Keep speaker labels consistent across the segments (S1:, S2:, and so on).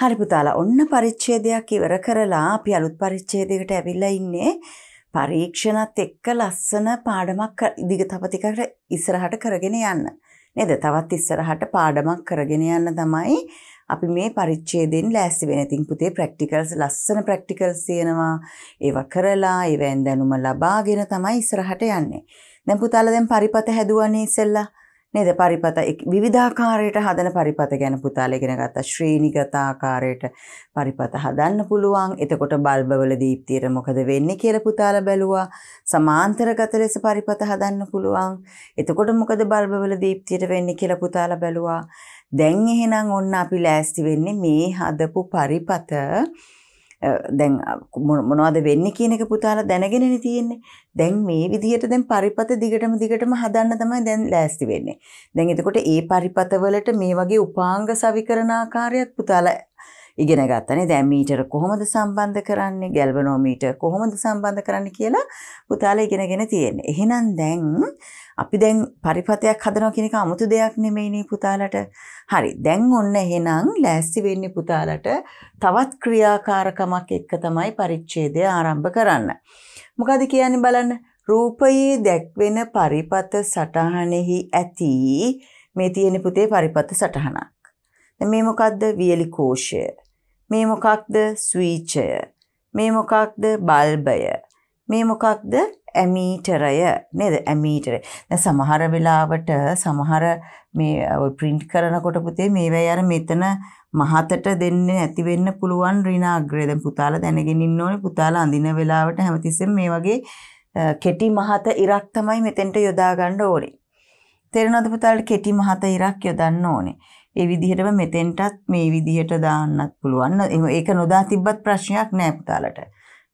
S1: හරි පුතාලා ඔන්න පරිච්ඡේදයක් ඉවර කරලා අපි අලුත් පරිච්ඡේදයකට ඇවිල්ලා ඉන්නේ. පරීක්ෂණත් එක්ක ලස්සන පාඩමක් දිගතපතිකට ඉස්සරහට කරගෙන යන්න. නේද? තවත් ඉස්සරහට පාඩමක් කරගෙන යන්න තමයි අපි මේ පරිච්ඡේදයෙන් ලෑස්ති වෙන. ඉතින් පුතේ ප්‍රැක්ටිකල්ස් ලස්සන ප්‍රැක්ටිකල්ස් තියෙනවා. ඒවා කරලා ඒවෙන් දැනුම ලබාගෙන තමයි ඉස්සරහට යන්නේ. දැන් පුතාලා දැන් පරිපත හැදුවානේ ඉස්සෙල්ලා. නේද පරිපත විවිධාකාරයට හදන පරිපත ගැන පුතාල ඉගෙන ගත්තා ශ්‍රේණිගත ආකාරයට පරිපත හදන්න පුළුවන් එතකොට බල්බවල දීප්තියට මොකද වෙන්නේ කියලා පුතාල බැලුවා සමාන්තරගත ලෙස පරිපත හදන්න පුළුවන් එතකොට මොකද බල්බවල දීප්තියට වෙන්නේ කියලා පුතාල බැලුවා දැන් එහෙනම් ඔන්න අපි ලෑස්ති වෙන්නේ මේ හදපු පරිපත දැන් මොනවද වෙන්නේ කියන එක පුතාලා දැනගෙනනේ තියෙන්නේ. දැන් මේ විදිහට දැන් පරිපත දිගටම දිගටම හදන්න තමයි දැන් ලෑස්ති වෙන්නේ. දැන් එතකොට ඒ පරිපතවලට මේ වගේ උපාංග සවිකරණ ආකාරයක් පුතාලා ඉගෙන ගත්තනේ. දැන් මීටර කොහොමද සම්බන්ධ කරන්නේ? ගැල්වනෝමීටර් කොහොමද සම්බන්ධ කරන්නේ කියලා පුතාලා ඉගෙනගෙන තියෙන්නේ. එහෙනම් දැන් අපි දැන් පරිපතයක් හදනවා කියන එක 아무තු දෙයක් නෙමෙයිනේ පුතාලට. හරි. දැන් ඔන්න එහෙනම් ලෑස්ති වෙන්නේ පුතාලට තවත් ක්‍රියාකාරකමක් එක්ක තමයි පරිච්ඡේදය ආරම්භ කරන්න. මොකද කියන්නේ බලන්න. රූපයේ දැක්වෙන පරිපත සටහනෙහි ඇති මේ තියෙන පුතේ පරිපත සටහනක්. මේ මොකක්ද වියලි කෝෂය. මේ මොකක්ද ස්වීචය. මේ මොකක්ද බල්බය. මේ මොකක්ද ඇමීටරය නේද ඇමීටර සමහර වෙලාවට සමහර මේ ප්‍රින්ට් කරනකොට පුතේ මේවයි අර මෙතන මහතට දෙන්නේ නැති වෙන්න පුළුවන් ඍණාග්‍රය දැන් පුතාලා දැනගෙන ඉන්න ඕනේ පුතාලා අඳින වෙලාවට හැමතිස්සෙම මේ වගේ කෙටි මහත ඉරක් තමයි මෙතෙන්ට යොදා ගන්න ඕනේ තේරෙනවද පුතාලට කෙටි මහත ඉරක් යොදන්න ඕනේ ඒ විදිහටම මෙතෙන්ටත් මේ විදිහට දාන්නත් පුළුවන් ඒක නොදා තිබ්බත් ප්‍රශ්නයක් නෑ පුතාලට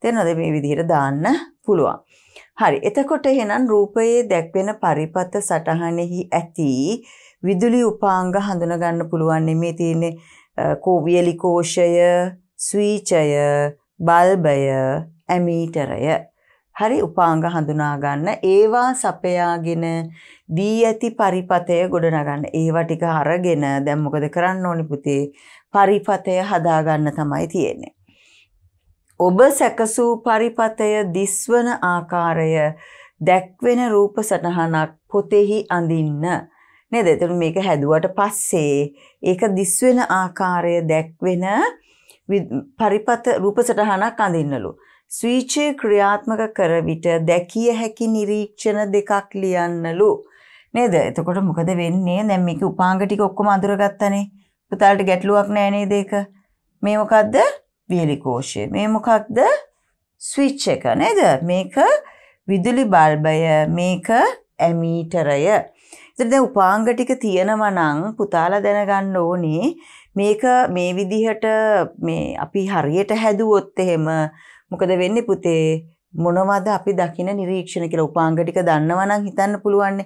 S1: තේරෙනවද මේ විදිහට දාන්න පුළුවන් හරි. එතකොට එහෙනම් රූපයේ දැක්වෙන පරිපත සටහනෙහි ඇති විදුලි උපාංග හඳුනගන්න පුළුවන් මේ තියෙන කෝවියලි කෝෂය, ස්විචය, බල්බය, ඇමීටරය. හරි උපාංග හඳුනා ගන්න ඒවා සපයාගෙන දී ඇති පරිපතය ගොඩනගන්න ඒවා ටික අරගෙන දැන් මොකද කරන්න ඕනි පුතේ පරිපතය හදා ගන්න තමයි තියෙන්නේ ඔබ සැකසූ පරිපතය දිස්වන ආකාරය දැක්වෙන රූප සටහනක් පොතෙහි අඳින්න. නේද? එතන මේක හැදුවට පස්සේ ඒක දිස්වෙන ආකාරය දැක්වෙන පරිපත රූප සටහනක් අඳින්නලු. ස්විචය ක්‍රියාත්මක කර විට දැකිය හැකි නිරීක්ෂණ දෙකක් ලියන්නලු. නේද? එතකොට මොකද වෙන්නේ? දැන් මේක උපාංග ටික ඔක්කොම අඳුරගත්තනේ. පුතාලට ගැටලුවක් නෑ නේද ඒක? මේ මොකද්ද? වියලිකෝෂය. මේ මොකක්ද ස්විච් එක නේද මේක විදුලි බල්බය මේක ඇමීටරය. ඉතින් දැන් උපාංග ටික තියෙනවා නම් පුතාලා දැනගන්න ඕනේ මේක මේ විදිහට මේ අපි හරියට හැදුවොත් එහෙම මොකද වෙන්නේ පුතේ මොනවද අපි දකින නිරීක්ෂණ කියලා උපාංග ටික දන්නවනම් හිතන්න පුළුවන්.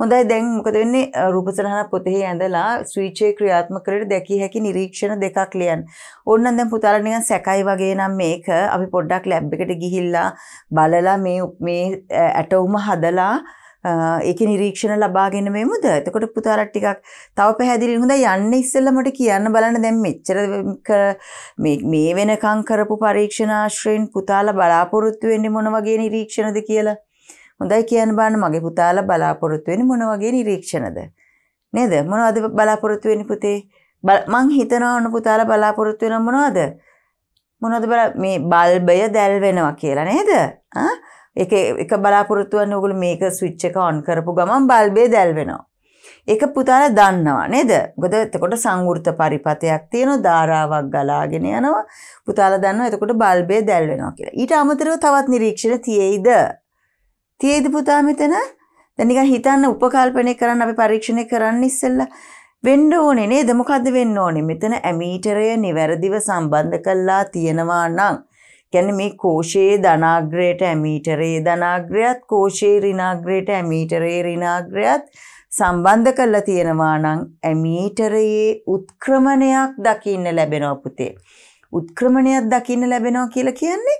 S1: හොඳයි දැන් මොකද වෙන්නේ රූපසරහන පොතේ ඇඳලා ස්විචේ ක්‍රියාත්මක කරලා දැකිය හැකි නිරීක්ෂණ දෙකක් ලියන්න. ඕන්න දැන් පුතාලා නිකන් සැකයි වගේ නම් මේක අපි පොඩ්ඩක් ලැබ් එකට ගිහිල්ලා බලලා මේ මේ ඇටවුම හදලා ඒක නිරීක්ෂණ ලබාගෙන මෙමුද එතකොට පුතාලට ටිකක් තව පැහැදිලි හොඳයි යන්න ඉස්සෙල්ලමට කියන්න බලන්න දැන් මෙච්චර මේ වෙනකම් කරපු පරීක්ෂණ ආශ්‍රයෙන් පුතාලා බලාපොරොත්තු වෙන්නේ මොන වගේ නිරීක්ෂණද කියලා හොඳයි කියන්න බලන්න මගේ පුතාලා බලාපොරොත්තු වෙන්නේ මොන වගේ නිරීක්ෂණද නේද මොනවද බලාපොරොත්තු වෙන්නේ පුතේ මං හිතනවා ඔන්න පුතාලා බලාපොරොත්තු වෙන මොනවද මොනවද බල මේ බල්බය දැල් වෙනවා කියලා නේද ආ එක එක බලාපොරොත්තු වෙන ඕගොල්ලෝ මේක ස්විච් එක ඔන් කරපු ගමන් බල්බේ දැල් වෙනවා. ඒක පුතාලා දන්නවා නේද? මොකද එතකොට සංවෘත පරිපතයක් තියෙනවා ධාරාවක් ගලාගෙන යනවා. පුතාලා දන්නවා එතකොට බල්බේ දැල් වෙනවා කියලා. ඊට අමතරව තවත් නිරීක්ෂණ තියෙයිද? තියෙයිද පුතා මෙතන? දැන් නිකන් හිතන්න උපකල්පනය කරන්න අපි පරීක්ෂණය කරන්න ඉස්සෙල්ලා වෙන්න ඕනේ නේද? මොකද්ද වෙන්න ඕනේ? මෙතන ඇමීටරය નિවැරදිව සම්බන්ධ කළා තියෙනවා නම් කියන්නේ මේ කෝෂයේ ධනාග්‍රයට ඇමීටරේ ධනාග්‍රයත් කෝෂයේ ඍණාග්‍රයට ඇමීටරේ ඍණාග්‍රයත් සම්බන්ධ කරලා තියෙනවා නම් ඇමීටරයේ උත්ක්‍රමණයක් දකින්න ලැබෙනවා පුතේ. උත්ක්‍රමණයක් දකින්න ලැබෙනවා කියලා කියන්නේ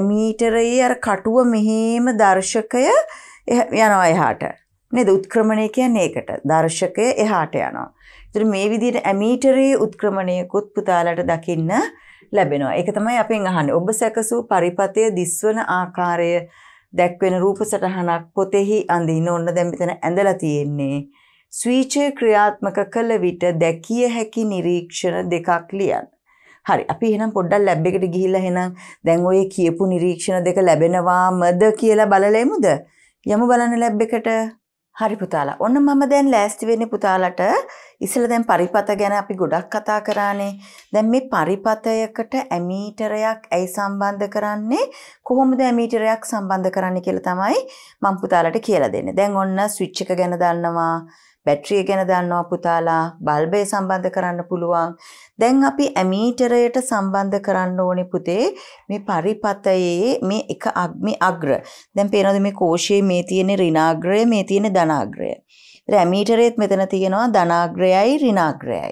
S1: ඇමීටරයේ අර කටුව මෙහෙම දර්ශකය යනවා එහාට. නේද? උත්ක්‍රමණය කියන්නේ ඒකට. දර්ශකය එහාට යනවා. ඒතර මේ විදිහට ඇමීටරයේ උත්ක්‍රමණයකුත් පුතාලට දකින්න ලැබෙනවා. ඒක තමයි අපෙන් අහන්නේ. ඔබ සැකසූ පරිපතය දිස්වන ආකාරය දැක්වෙන රූප සටහනක් පොතෙහි අඳින්න ඕන දැන් මෙතන ඇඳලා තියෙන්නේ. ස්විචය ක්‍රියාත්මක කළ විට දැකිය හැකි නිරීක්ෂණ දෙකක් ලියන්න. හරි අපි එහෙනම් පොඩ්ඩක් ලැබ් එකට ගිහිල්ලා එහෙනම් දැන් ඔය කියපු නිරීක්ෂණ දෙක ලැබෙනවාමද කියලා බලලෙමුද? යමු බලන්න ලැබ් එකට. හරි පුතාලා. ඔන්න මම දැන් ලෑස්ති වෙන්නේ පුතාලට ඉස්සෙල්ලා දැන් පරිපත ගැන අපි ගොඩක් කතා කරානේ. දැන් මේ පරිපතයකට ඇමීටරයක් ඇයි සම්බන්ධ කරන්නේ? කොහොමද ඇමීටරයක් සම්බන්ධ කරන්නේ කියලා තමයි මම පුතාලට කියලා දෙන්නේ. දැන් ඔන්න ස්විච් එක ගැන දන්නවා, බැටරිය ගැන දන්නවා පුතාලා, බල්බය සම්බන්ධ කරන්න පුළුවන්. දැන් අපි ඇමීටරයට සම්බන්ධ කරන්න ඕනේ පුතේ මේ පරිපතයේ මේ එක මේ අග්‍ර. දැන් පේනවද මේ කෝෂයේ මේ තියෙන ඍණාග්‍රය මේ තියෙන ධනාග්‍රය. ඒත් ඇමීටරයේත් මෙතන තියෙනවා ධනාග්‍රයයි ඍණාග්‍රයයි.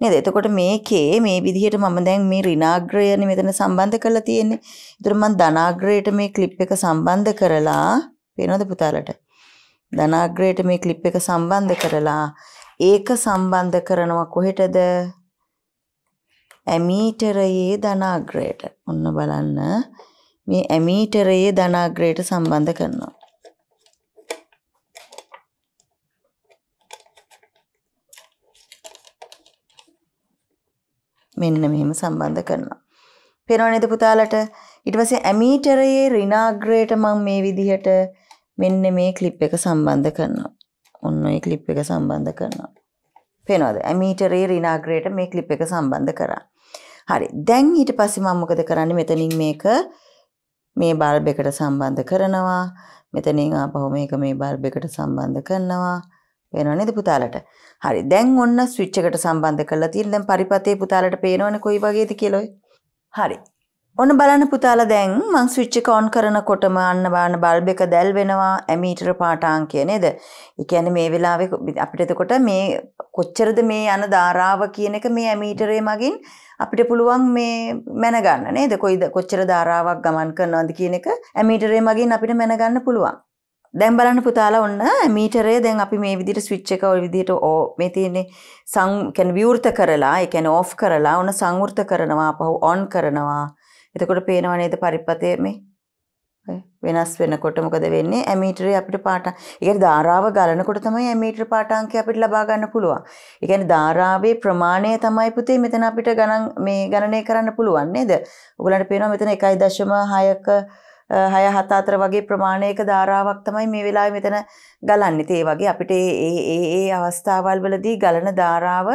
S1: නේද? එතකොට මේකේ මේ විදිහට මම දැන් මේ ඍණාග්‍රයනේ මෙතන සම්බන්ධ කරලා තියෙන්නේ. ඒතර මම ධනාග්‍රයට මේ ක්ලිප් එක සම්බන්ධ කරලා පේනවද පුතාලට? ධනාග්‍රයට මේ ක්ලිප් එක සම්බන්ධ කරලා ඒක සම්බන්ධ කරනවා කොහෙටද? ඇමීටරයේ ධනාග්‍රයට ඔන්න බලන්න මේ ඇමීටරයේ ධනාග්‍රයට සම්බන්ධ කරනවා. මෙන්න මෙහෙම සම්බන්ධ කරනවා. පේනව නේද පුතාලට? ඊට පස්සේ ඇමීටරයේ ඍණාග්‍රයට මම මේ විදිහට මෙන්න මේ ක්ලිප් එක සම්බන්ධ කරනවා. ඔන්න ඔය ක්ලිප් එක සම්බන්ධ කරනවා. පේනවද? ඇමීටරයේ ඍණාග්‍රයට මේ ක්ලිප් එක සම්බන්ධ කරා. හරි. දැන් ඊට පස්සේ මම මොකද කරන්නේ? මෙතනින් මේක මේ බල්බ් එකට සම්බන්ධ කරනවා. මෙතනින් ආපහු මේක මේ බල්බ් එකට සම්බන්ධ කරනවා. වෙනව නේද පුතාලට? හරි. දැන් ඔන්න ස්විච් එකට සම්බන්ධ කරලා තියෙන. දැන් පරිපතේ පුතාලට පේනවනේ කොයි වගේද කියලා හරි. ඔන්න බලන්න පුතාලා දැන් මං ස්විච් එක ඔන් කරනකොටම අන්න බලන්න බල්බ් එක දැල් වෙනවා ඇමීටර පාටාංකය නේද? ඒ කියන්නේ මේ වෙලාවේ අපිට එතකොට මේ කොච්චරද මේ යන ධාරාව කියන එක මේ ඇමීටරේ මගින් අපිට පුළුවන් මේ මැනගන්න නේද කොයිද කොච්චර ධාරාවක් ගමන් කරනවද කියන එක ඇමීටරේ මගින් අපිට මැනගන්න පුළුවන්. දැන් බලන්න පුතාලා ඔන්න ඇමීටරේ දැන් අපි මේ විදිහට ස්විච් එක ওই විදිහට ඕ මේ තියෙන්නේ සං කියන්නේ විවෘත කරලා ඒ කියන්නේ ඕෆ් කරලා ඔන්න සංවෘත කරනවා අපහු ඔන් කරනවා. එතකොට පේනව නේද පරිපතේ මේ වෙනස් වෙනකොට මොකද වෙන්නේ ඇමීටරේ අපිට පාට ඒ කියන්නේ ධාරාව ගලනකොට තමයි ඇමීටර පාඨාංකය අපිට ලබා ගන්න පුළුවන්. ඒ කියන්නේ ධාරාවේ ප්‍රමාණය තමයි පුතේ මෙතන අපිට ගණන් මේ ගණනය කරන්න පුළුවන් නේද? ඔයගලන්ට පේනවා මෙතන 1.6ක 6 7 අතර වගේ ප්‍රමාණයක ධාරාවක් තමයි මේ වෙලාවේ මෙතන ගලන්නේ. ඒ වගේ අපිට ඒ ඒ ඒ අවස්ථාවල් වලදී ගලන ධාරාව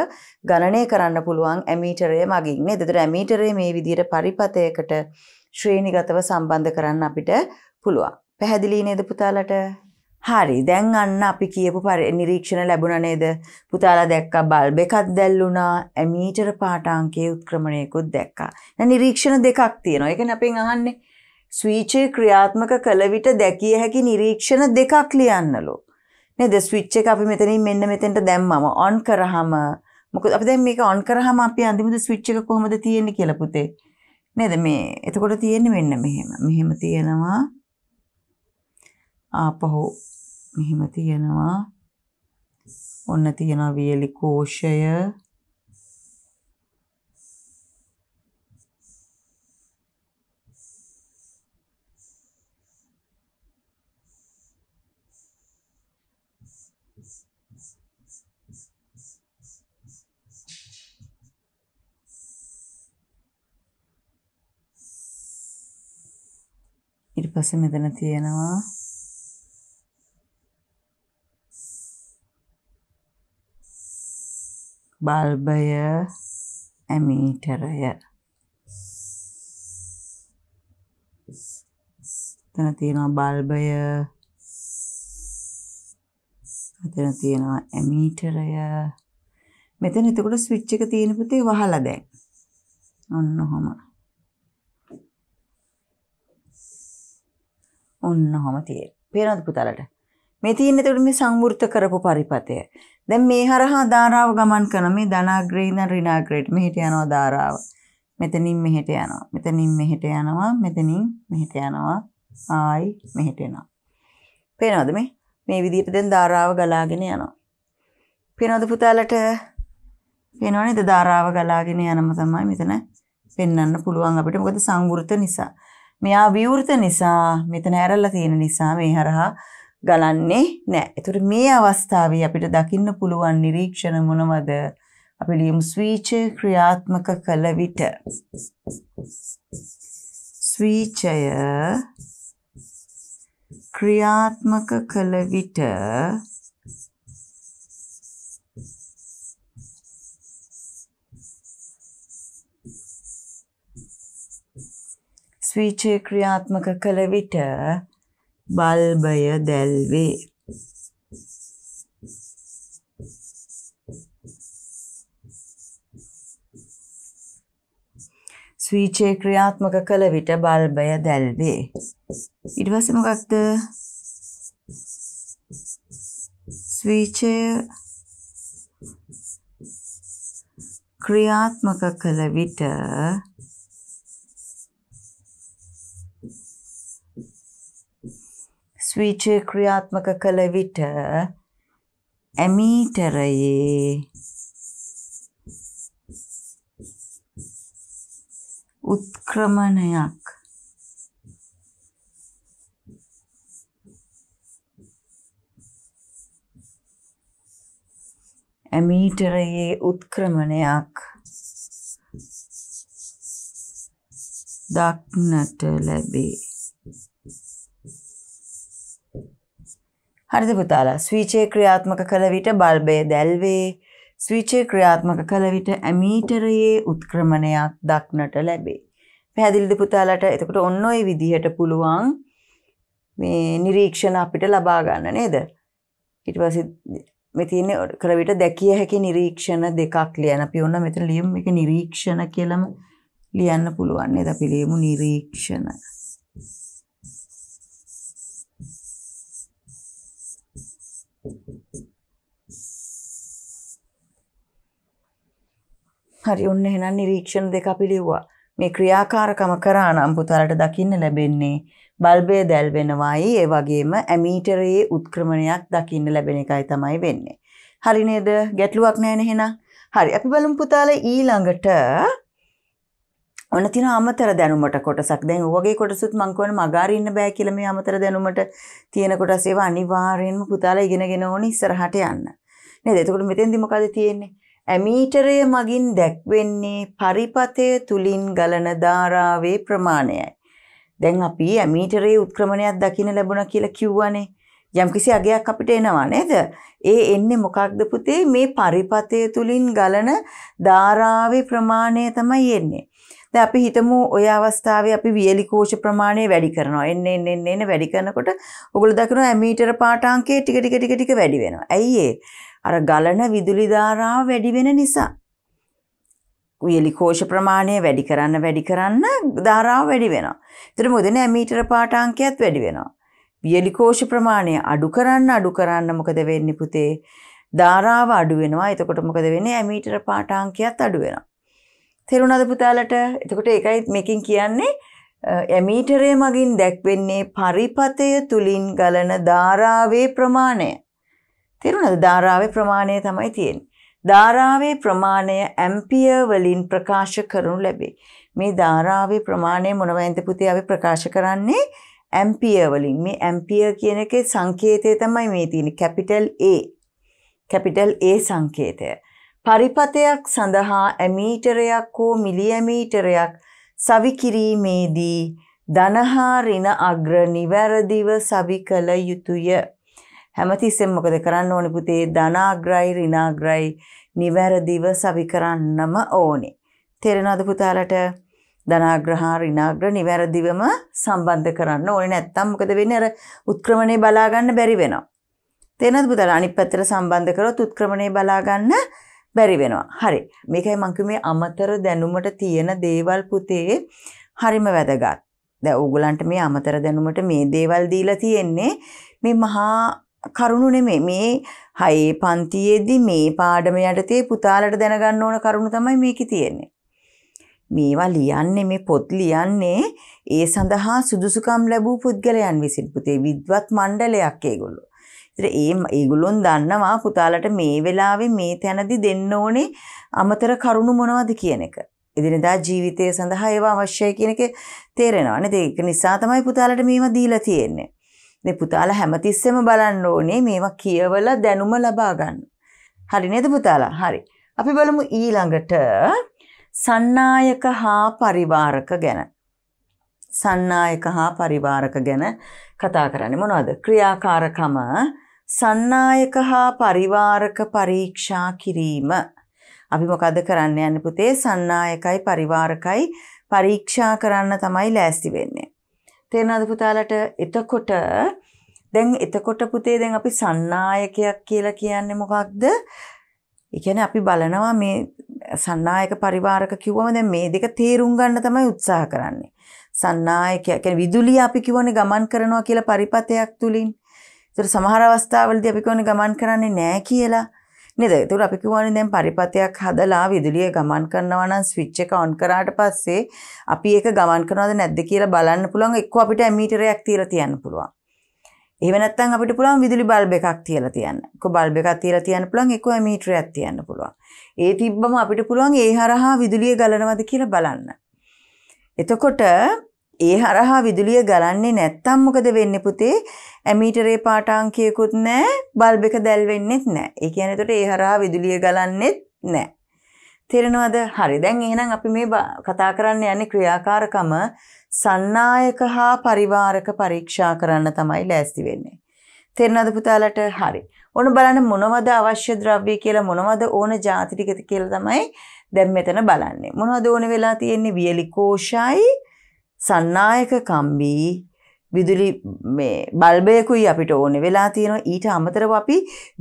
S1: ගණනය කරන්න පුළුවන් ඇමීටරය මගින් නේද? ඒතර ඇමීටරේ මේ විදිහට පරිපතයකට ශ්‍රේණිගතව සම්බන්ධ කරන්න අපිට පුළුවන්. පැහැදිලි නේද පුතාලට? හරි දැන් අන්න අපි කියපු නිරීක්ෂණ ලැබුණ නේද? පුතාලා දැක්කා බල්බ් එකක් දැල්ුණා, ඇමීටර පාඨාංකයේ උත්ක්‍රමණයකුත් දැක්කා. දැන් නිරීක්ෂණ දෙකක් තියෙනවා. ඒ කියන්නේ අපෙන් අහන්නේ ස්විචේ ක්‍රියාත්මක කළ විට දැකිය හැකි නිරීක්ෂණ දෙකක් ලියන්නලු. නේද? ස්විච් එක අපි මෙතනින් මෙන්න මෙතෙන්ට දැම්මම on කරාම මොකද අපි දැන් මේක on කරාම අපි අන්තිමට ස්විච් එක කොහොමද තියෙන්නේ කියලා පුතේ? නේද මේ එතකොට තියෙන්නේ මෙන්න මෙහෙම. මෙහෙම තියෙනවා ආපහු මෙහෙම තියෙනවා ඔන්න තියෙනවා වියලි කෝෂය ඊට පස්සේ මෙතන තියෙනවා බල්බය ඇමීටරය එතන තියෙනවා බල්බය මෙතන තියෙනවා ඇමීටරය මෙතන එතකොට ස්විච් එක තියෙන පුතේ වහලා දැන් ඔන්න ඔහොම ඔන්න හොම තිය පේනද පුතලට මේ තියන්න තුට මේ සංවෘත කරපු පරිපතය දැ මේ හරහා ධාරාව ගමන් කන මේ ධනාග්‍රීන රිනාග්‍රේට් මෙහිට යනවා ධාරාව මෙතනින් මෙහෙට යනවා මෙතනින් මෙහෙට යනවා මෙතනින් මෙහෙට යනවා ආයි මෙහෙටෙනවා පේනවද මේ මේ විදිට දැන් ධාරාව ගලාගෙන යනවා පෙනොද පුතාලට පෙනවනි ධාරාව ගලාගෙන යනම තමයි මෙතන පෙන්න්න පුළුවන් අපිට මොකද සංගෘත නිසා මෙයා විවෘත නිසා මෙතන ඇරලා තියෙන නිසා මේ හරහා ගලන්නේ නැහැ. ඒතර මේ අවස්ථාවේ අපිට දකින්න පුළුවන් නිරීක්ෂණ මොනවද? අපි ලියමු ස්විචය ක්‍රියාත්මක කළ විට ස්විචය ක්‍රියාත්මක කළ විට ස්විචය ක්‍රියාත්මක කළ විට බල්බය දැල්වේ. ස්විචය ක්‍රියාත්මක කළ විට බල්බය දැල්වේ. ඊට පස්සේ මොකක්ද? ස්විචය ක්‍රියාත්මක කළ විට ස්විචය ක්‍රියාත්මක කළ විට ඇමීටරයේ උත්ක්‍රමණයක් ඇමීටරයේ උත්ක්‍රමණයක් දක්නට ලැබේ හරිද පුතාලා ස්විචය ක්‍රියාත්මක කළ විට බල්බය දැල්වේ ස්විචය ක්‍රියාත්මක කළ විට ඇමීටරයේ උත්ක්‍රමණයක් දක්නට ලැබේ. පැහැදිලිද පුතාලට එතකොට ඔන්න ඔය විදිහට පුළුවන් මේ නිරීක්ෂණ අපිට ලබා ගන්න නේද? ඊට පස්සේ මේ තියෙන කරවිට දැකිය හැකි නිරීක්ෂණ දෙකක් ලියන්න. අපි ඔන්න මෙතන ලියමු මේක නිරීක්ෂණ කියලාම ලියන්න පුළුවන් නේද? අපි ලියමු නිරීක්ෂණ. හරි ඔන්න එහෙනම් නිරීක්ෂණ දෙක අපි ලිව්වා. මේ ක්‍රියාකාරකම කරා නම් පුතාලට දකින්න ලැබෙන්නේ බල්බය දැල් වෙනවායි ඒ වගේම ඇමීටරයේ උත්ක්‍රමණයක් දකින්න ලැබෙන එකයි තමයි වෙන්නේ. හරි නේද? ගැටලුවක් නැහැ එහෙනම්. හරි අපි බලමු පුතාලා ඊළඟට ඔන්න තියෙන අමතර දැනුමට කොටසක්. දැන් ඔයගේ කොටසුත් මං කියන මගාරින්න බෑ කියලා මේ අමතර දැනුමට තියෙන කොටස් ඒවා අනිවාර්යයෙන්ම පුතාලා ඉගෙනගෙන ඕනේ ඉස්සරහට යන්න. නේද? එතකොට මෙතෙන්දි මොකද තියෙන්නේ? ඇමීටරය මගින් දැක්වෙන්නේ පරිපතය තුලින් ගලන ධාරාවේ ප්‍රමාණයයි. දැන් අපි ඇමීටරයේ උත්ක්‍රමණයක් දකින්න ලැබුණා කියලා කිව්වනේ. යම්කිසි අගයක් අපිට එනවා නේද? ඒ එන්නේ මොකක්ද පුතේ? මේ පරිපතය තුලින් ගලන ධාරාවේ ප්‍රමාණය තමයි එන්නේ. දැන් අපි හිතමු ওই අවස්ථාවේ අපි වියලි කෝෂ ප්‍රමාණය වැඩි කරනවා. එන්න එන්න එන්න වැඩි කරනකොට ඔගොල්ලෝ දකිනවා ඇමීටර පාඨාංකය ටික ටික ටික ටික වැඩි වෙනවා. ඇයි ඒ? අර ගලන විදුලි ධාරාව වැඩි වෙන නිසා. උයලි කෝෂ ප්‍රමාණය වැඩි කරන්න වැඩි කරන්න ධාරාව වැඩි වෙනවා. ඒතර මොකද නෑ මීටර පාට අංකයක් වැඩි වෙනවා. වියලි කෝෂ ප්‍රමාණය අඩු කරන්න අඩු කරන්න මොකද වෙන්නේ පුතේ? ධාරාව අඩු වෙනවා. එතකොට මොකද වෙන්නේ? ඇමීටර පාට අංකයත් අඩු වෙනවා. තේරුණාද පුතාලට? එතකොට ඒකයි මේකෙන් කියන්නේ ඇමීටරය මගින් දැක්වෙන්නේ පරිපතය තුලින් ගලන ධාරාවේ ප්‍රමාණය. තේරුණාද? ධාරාවේ ප්‍රමාණය තමයි තියෙන්නේ. ධාරාවේ ප්‍රමාණය ඇම්පියර් වලින් ප්‍රකාශ කරනු ලැබේ. මේ ධාරාවේ ප්‍රමාණය මොනවයින්ද පුතේ අපි ප්‍රකාශ කරන්නේ? ඇම්පියර් වලින්. මේ ඇම්පියර් කියන එකේ සංකේතය තමයි මේ තියෙන්නේ කැපිටල් A. කැපිටල් A සංකේතය. පරිපතයක් සඳහා ඇමීටරයක් හෝ මිලිඇමීටරයක් සවි කිරීමේදී ධනහා ඍණ අග්‍ර නිවැරදිව සවි කළ යුතුය. හැමතිස්සෙම මොකද කරන්න ඕනේ පුතේ ධනාග්‍රයි ඍණාග්‍රයි නිවැරදිව සවි කරන්නම ඕනේ. තේරෙනවද පුතාලට? ධනාග්‍රහ ඍණාග්‍ර නිවැරදිවම සම්බන්ධ කරන්න ඕනේ නැත්තම් මොකද වෙන්නේ අර උත්ක්‍රමණය බලා ගන්න බැරි වෙනවා. තේරෙනවද පුතාලා? අනිත් පැත්තට සම්බන්ධ කරොත් උත්ක්‍රමණය බලා ගන්න බැරි වෙනවා. හරි. මේකයි මං කිව්වේ අමතර දැනුමට තියෙන දේවල් පුතේ හරිම වැදගත්. දැන් ඕගලන්ට මේ අමතර දැනුමට මේ දේවල් දීලා තියෙන්නේ මේ මහා කරුණු නෙමෙයි මේ හයේ පන්තියේදී මේ පාඩම යටතේ පුතාලට දැනගන්න ඕන කරුණු තමයි මේකේ තියෙන්නේ. මේවා ලියන්නේ මේ පොත් ලියන්නේ ඒ සඳහා සුදුසුකම් ලැබූ පුද්ගලයන් විසින් පුතේ විද්වත් මණ්ඩලයක් ඒගොල්ලෝ. ඉතින් ඒ ඒගොල්ලොන් දන්නවා පුතාලට මේ වෙලාවේ මේ තැනදී දෙන්න ඕනේ අමතර කරුණු මොනවද කියන එක. එදිනෙදා ජීවිතය සඳහා ඒවා අවශ්‍යයි කියන එක තේරෙනවා නේද? ඒක නිසා තමයි පුතාලට මේවා දීලා තියෙන්නේ. ඉතින් පුතාලා හැමතිස්සෙම බලන්න ඕනේ මේවා කියවලා දැනුම ලබා ගන්න. හරි නේද පුතාලා? හරි. අපි බලමු ඊළඟට සන්නායක හා පරිවාරක ගැන. සන්නායක හා පරිවාරක ගැන කතා කරන්නේ මොනවද? ක්‍රියාකාරකම සන්නායක හා පරිවාරක පරීක්ෂා කිරීම. අපි මොකද කරන්න යන්නේ පුතේ? සන්නායකයි පරිවාරකයි පරීක්ෂා කරන්න තමයි ලෑස්ති වෙන්නේ. තේරෙනවද පුතාලට? එතකොට දැන් එතකොට පුතේ දැන් අපි සන්නායකයක් කියලා කියන්නේ මොකක්ද? ඒ කියන්නේ අපි බලනවා මේ සන්නායක පරිවාරක කිව්වම දැන් මේ දෙක තේරුම් ගන්න තමයි උත්සාහ කරන්නේ. සන්නායක කියන්නේ විදුලිය අපි කියවනේ ගමන් කරනවා කියලා පරිපතයක් තුලින්. ඒතර සමහර අවස්ථාවලදී අපි කියන්නේ ගමන් කරන්නේ නැහැ කියලා. නේද? ඒකට අපි කියවනේ දැන් පරිපතයක් හදලා විදුලිය ගමන් කරනවා නම් ස්විච් එක ඔන් කරාට පස්සේ අපි ඒක ගමන් කරනවද නැද්ද කියලා බලන්න පුළුවන් එක්කෝ අපිට ඇමීටරයක් තියලා තියන්න පුළුවන්. එහෙම නැත්නම් අපිට පුළුවන් විදුලි බල්බ් එකක් තියලා තියන්න. එක්කෝ බල්බ් එකක් තියලා තියන්න පුළුවන් එක්කෝ ඇමීටරයක් තියන්න පුළුවන්. ඒ තිබ්බම අපිට පුළුවන් ඒ හරහා විදුලිය ගලනවද කියලා බලන්න. එතකොට ඒ හරහා විදුලිය ගලන්නේ නැත්තම් මොකද වෙන්නේ පුතේ ඇමීටරේ පාටාංකයකුත් නෑ බල්බ එක දැල්වෙන්නෙත් නෑ. ඒ කියන්නේ එතකොට ඒ හරහා විදුලිය ගලන්නෙත් නෑ. තේරෙනවද? හරි. දැන් එහෙනම් අපි මේ කතා කරන්න යන්නේ ක්‍රියාකාරකම සන්නායක හා පරිවාරක පරීක්ෂා කරන්න තමයි ලෑස්ති වෙන්නේ. තේරෙනවද පුතාලට? හරි. ඕන බලන්න මොනවද අවශ්‍ය ද්‍රව්‍ය කියලා මොනවද ඕන ಜಾති ටික කියලා තමයි දැන් මෙතන බලන්නේ. මොනවද ඕන වෙලා තියෙන්නේ? වියලි කෝෂයි, සන්නායක කම්බි, විදුලි බල්බයකුයි අපිට ඕන වෙලා තියෙන ඊට අමතරව අපි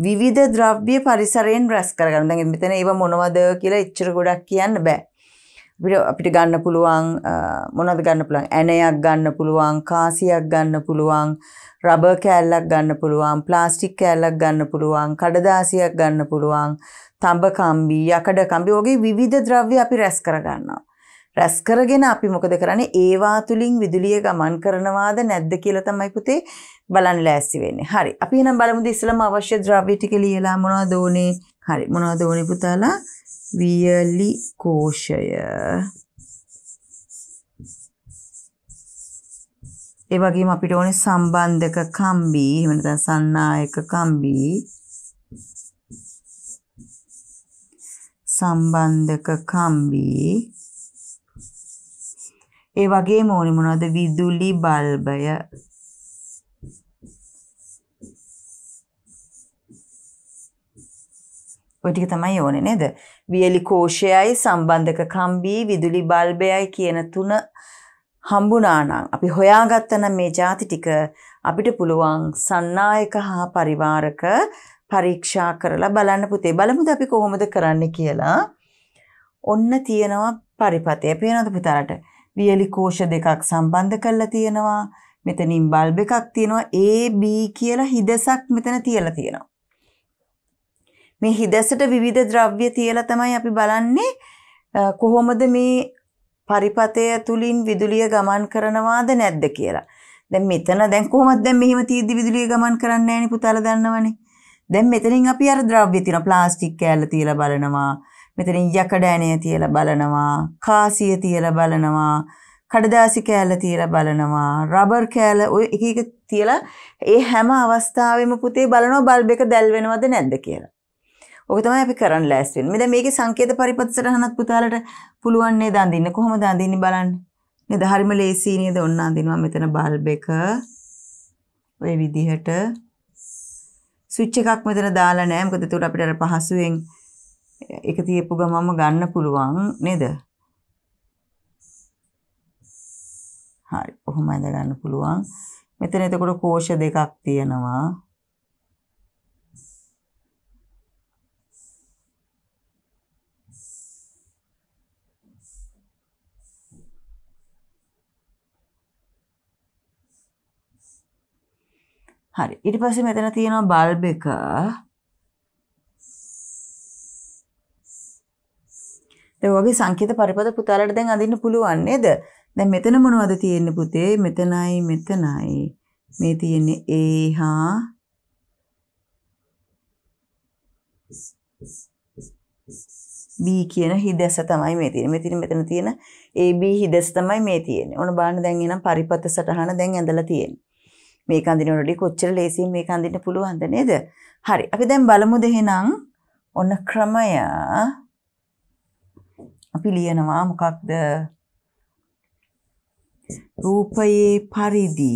S1: විවිධ ද්‍රව්‍ය පරිසරයෙන් රැස් කරගන්න දැන් මෙතන ඒව මොනවද කියලා එච්චර ගොඩක් කියන්න බෑ. අපිට අපිට ගන්න පුළුවන් මොනවද ගන්න පුළුවන් ඇණයක් ගන්න පුළුවන් කාසියක් ගන්න පුළුවන් රබර් කෑල්ලක් ගන්න පුළුවන් ප්ලාස්ටික් කෑල්ලක් ගන්න පුළුවන් කඩදාසියක් ගන්න පුළුවන් තඹ කම්බි යකඩ කම්බි වගේ විවිධ ද්‍රව්‍ය අපි රැස් කරගන්නවා. රැස් කරගෙන අපි මොකද කරන්නේ ඒවා තුලින් විදුලිය ගමන් කරනවාද නැද්ද කියලා තමයි පුතේ බලන්න ලෑස්ති වෙන්නේ. හරි. අපි එහෙනම් බලමුද ඉස්සලම අවශ්‍ය ද්‍රව්‍ය ටික ලියලා මොනවද ඕනේ? හරි. මොනවද ඕනේ පුතාලා? වියලි කෝෂය. ඒ වගේම අපිට ඕනේ සම්බන්ධක කම්බි, එහෙම නැත්නම් සන්නායක කම්බි. සම්බන්ධක කම්බි ඒ වගේම ඕනේ මොනවද විදුලි බල්බය. ඔය ටික තමයි ඕනේ නේද? වියලි කෝෂයයි සම්බන්ධක කම්බී විදුලි බල්බයයි කියන තුන හම්බුණා නම් අපි හොයාගත්තන මේ ಜಾති ටික අපිට පුළුවන් සන්නායක හා පරිවාරක පරීක්ෂා කරලා බලන්න පුතේ බලමුද අපි කොහොමද කරන්නේ කියලා. ඔන්න තියෙනවා පරිපතය. පේනවද පුතාලට? වියලි කෝෂ දෙකක් සම්බන්ධ කරලා තියෙනවා. මෙතනින් බල්බ් එකක් තියෙනවා AB කියලා හිදසක් මෙතන තියලා තියෙනවා. මේ හිදසට විවිධ ද්‍රව්‍ය තියලා තමයි අපි බලන්නේ කොහොමද මේ පරිපතය තුලින් විදුලිය ගමන් කරනවාද නැද්ද කියලා. දැන් මෙතන දැන් කොහොමද දැන් මෙහෙම තීද්දි විදුලිය ගමන් කරන්නේ නැණි පුතාලා දන්නවනේ. දැන් මෙතනින් අපි අර ද්‍රව්‍ය තියෙනවා ප්ලාස්ටික් කෑල්ල තියලා බලනවා. මෙතනින් යකඩෑණය තියලා බලනවා, කාසිය තියලා බලනවා, කඩදාසි කෑල්ල තියලා බලනවා, රබර් කෑල්ල ඔය එක එක තියලා ඒ හැම අවස්ථාවෙම පුතේ බලනවා බල්බ් එක දැල් වෙනවද නැද්ද කියලා. ඔක තමයි අපි කරන්න ලෑස්ති වෙන්නේ. මෙතන මේකේ සංකේත පරිපත සටහනක් පුතාලට පුළුවන් නේද අඳින්න? කොහොමද අඳින්නේ බලන්න. නේද? හරිම ලේසි නේද? ඔන්න අඳිනවා මෙතන බල්බ් එක. ඔය විදිහට ස්විච් එකක් මෙතන දාලා නැහැ. මොකද ඒකට අපිට අර පහසුවෙන් ඒක තියපු ගමම ගන්න පුළුවන් නේද? හරි. කොහොම ඇද ගන්න පුළුවන්? මෙතන එතකොට කෝෂ දෙකක් තියෙනවා. හරි. ඊට පස්සේ මෙතන තියෙනවා බල්බ් එක. ඒ වගේ සංකේත පරිපද පුතාලට දැන් අඳින්න පුළුවන් නේද? දැන් මෙතන මොනවද තියෙන්නේ පුතේ? මෙතනයි මෙතනයි. මේ තියෙන්නේ ඒ හා B කියන හිදැස තමයි මේ තියෙන්නේ. මෙතන මෙතන තියෙන AB හිදැස තමයි මේ තියෙන්නේ. ඕන බලන්න දැන් එනම් පරිපත සටහන දැන් ඇඳලා තියෙන්නේ. මේ කඳිනවල ඩි කොච්චර ලේසියෙන් මේ කඳින්න පුළුවන්ද නේද? හරි. අපි දැන් බලමුද එහෙනම් ඔන්න ක්‍රමය අපි ලියනවා මොකක්ද රූපයේ පරිදි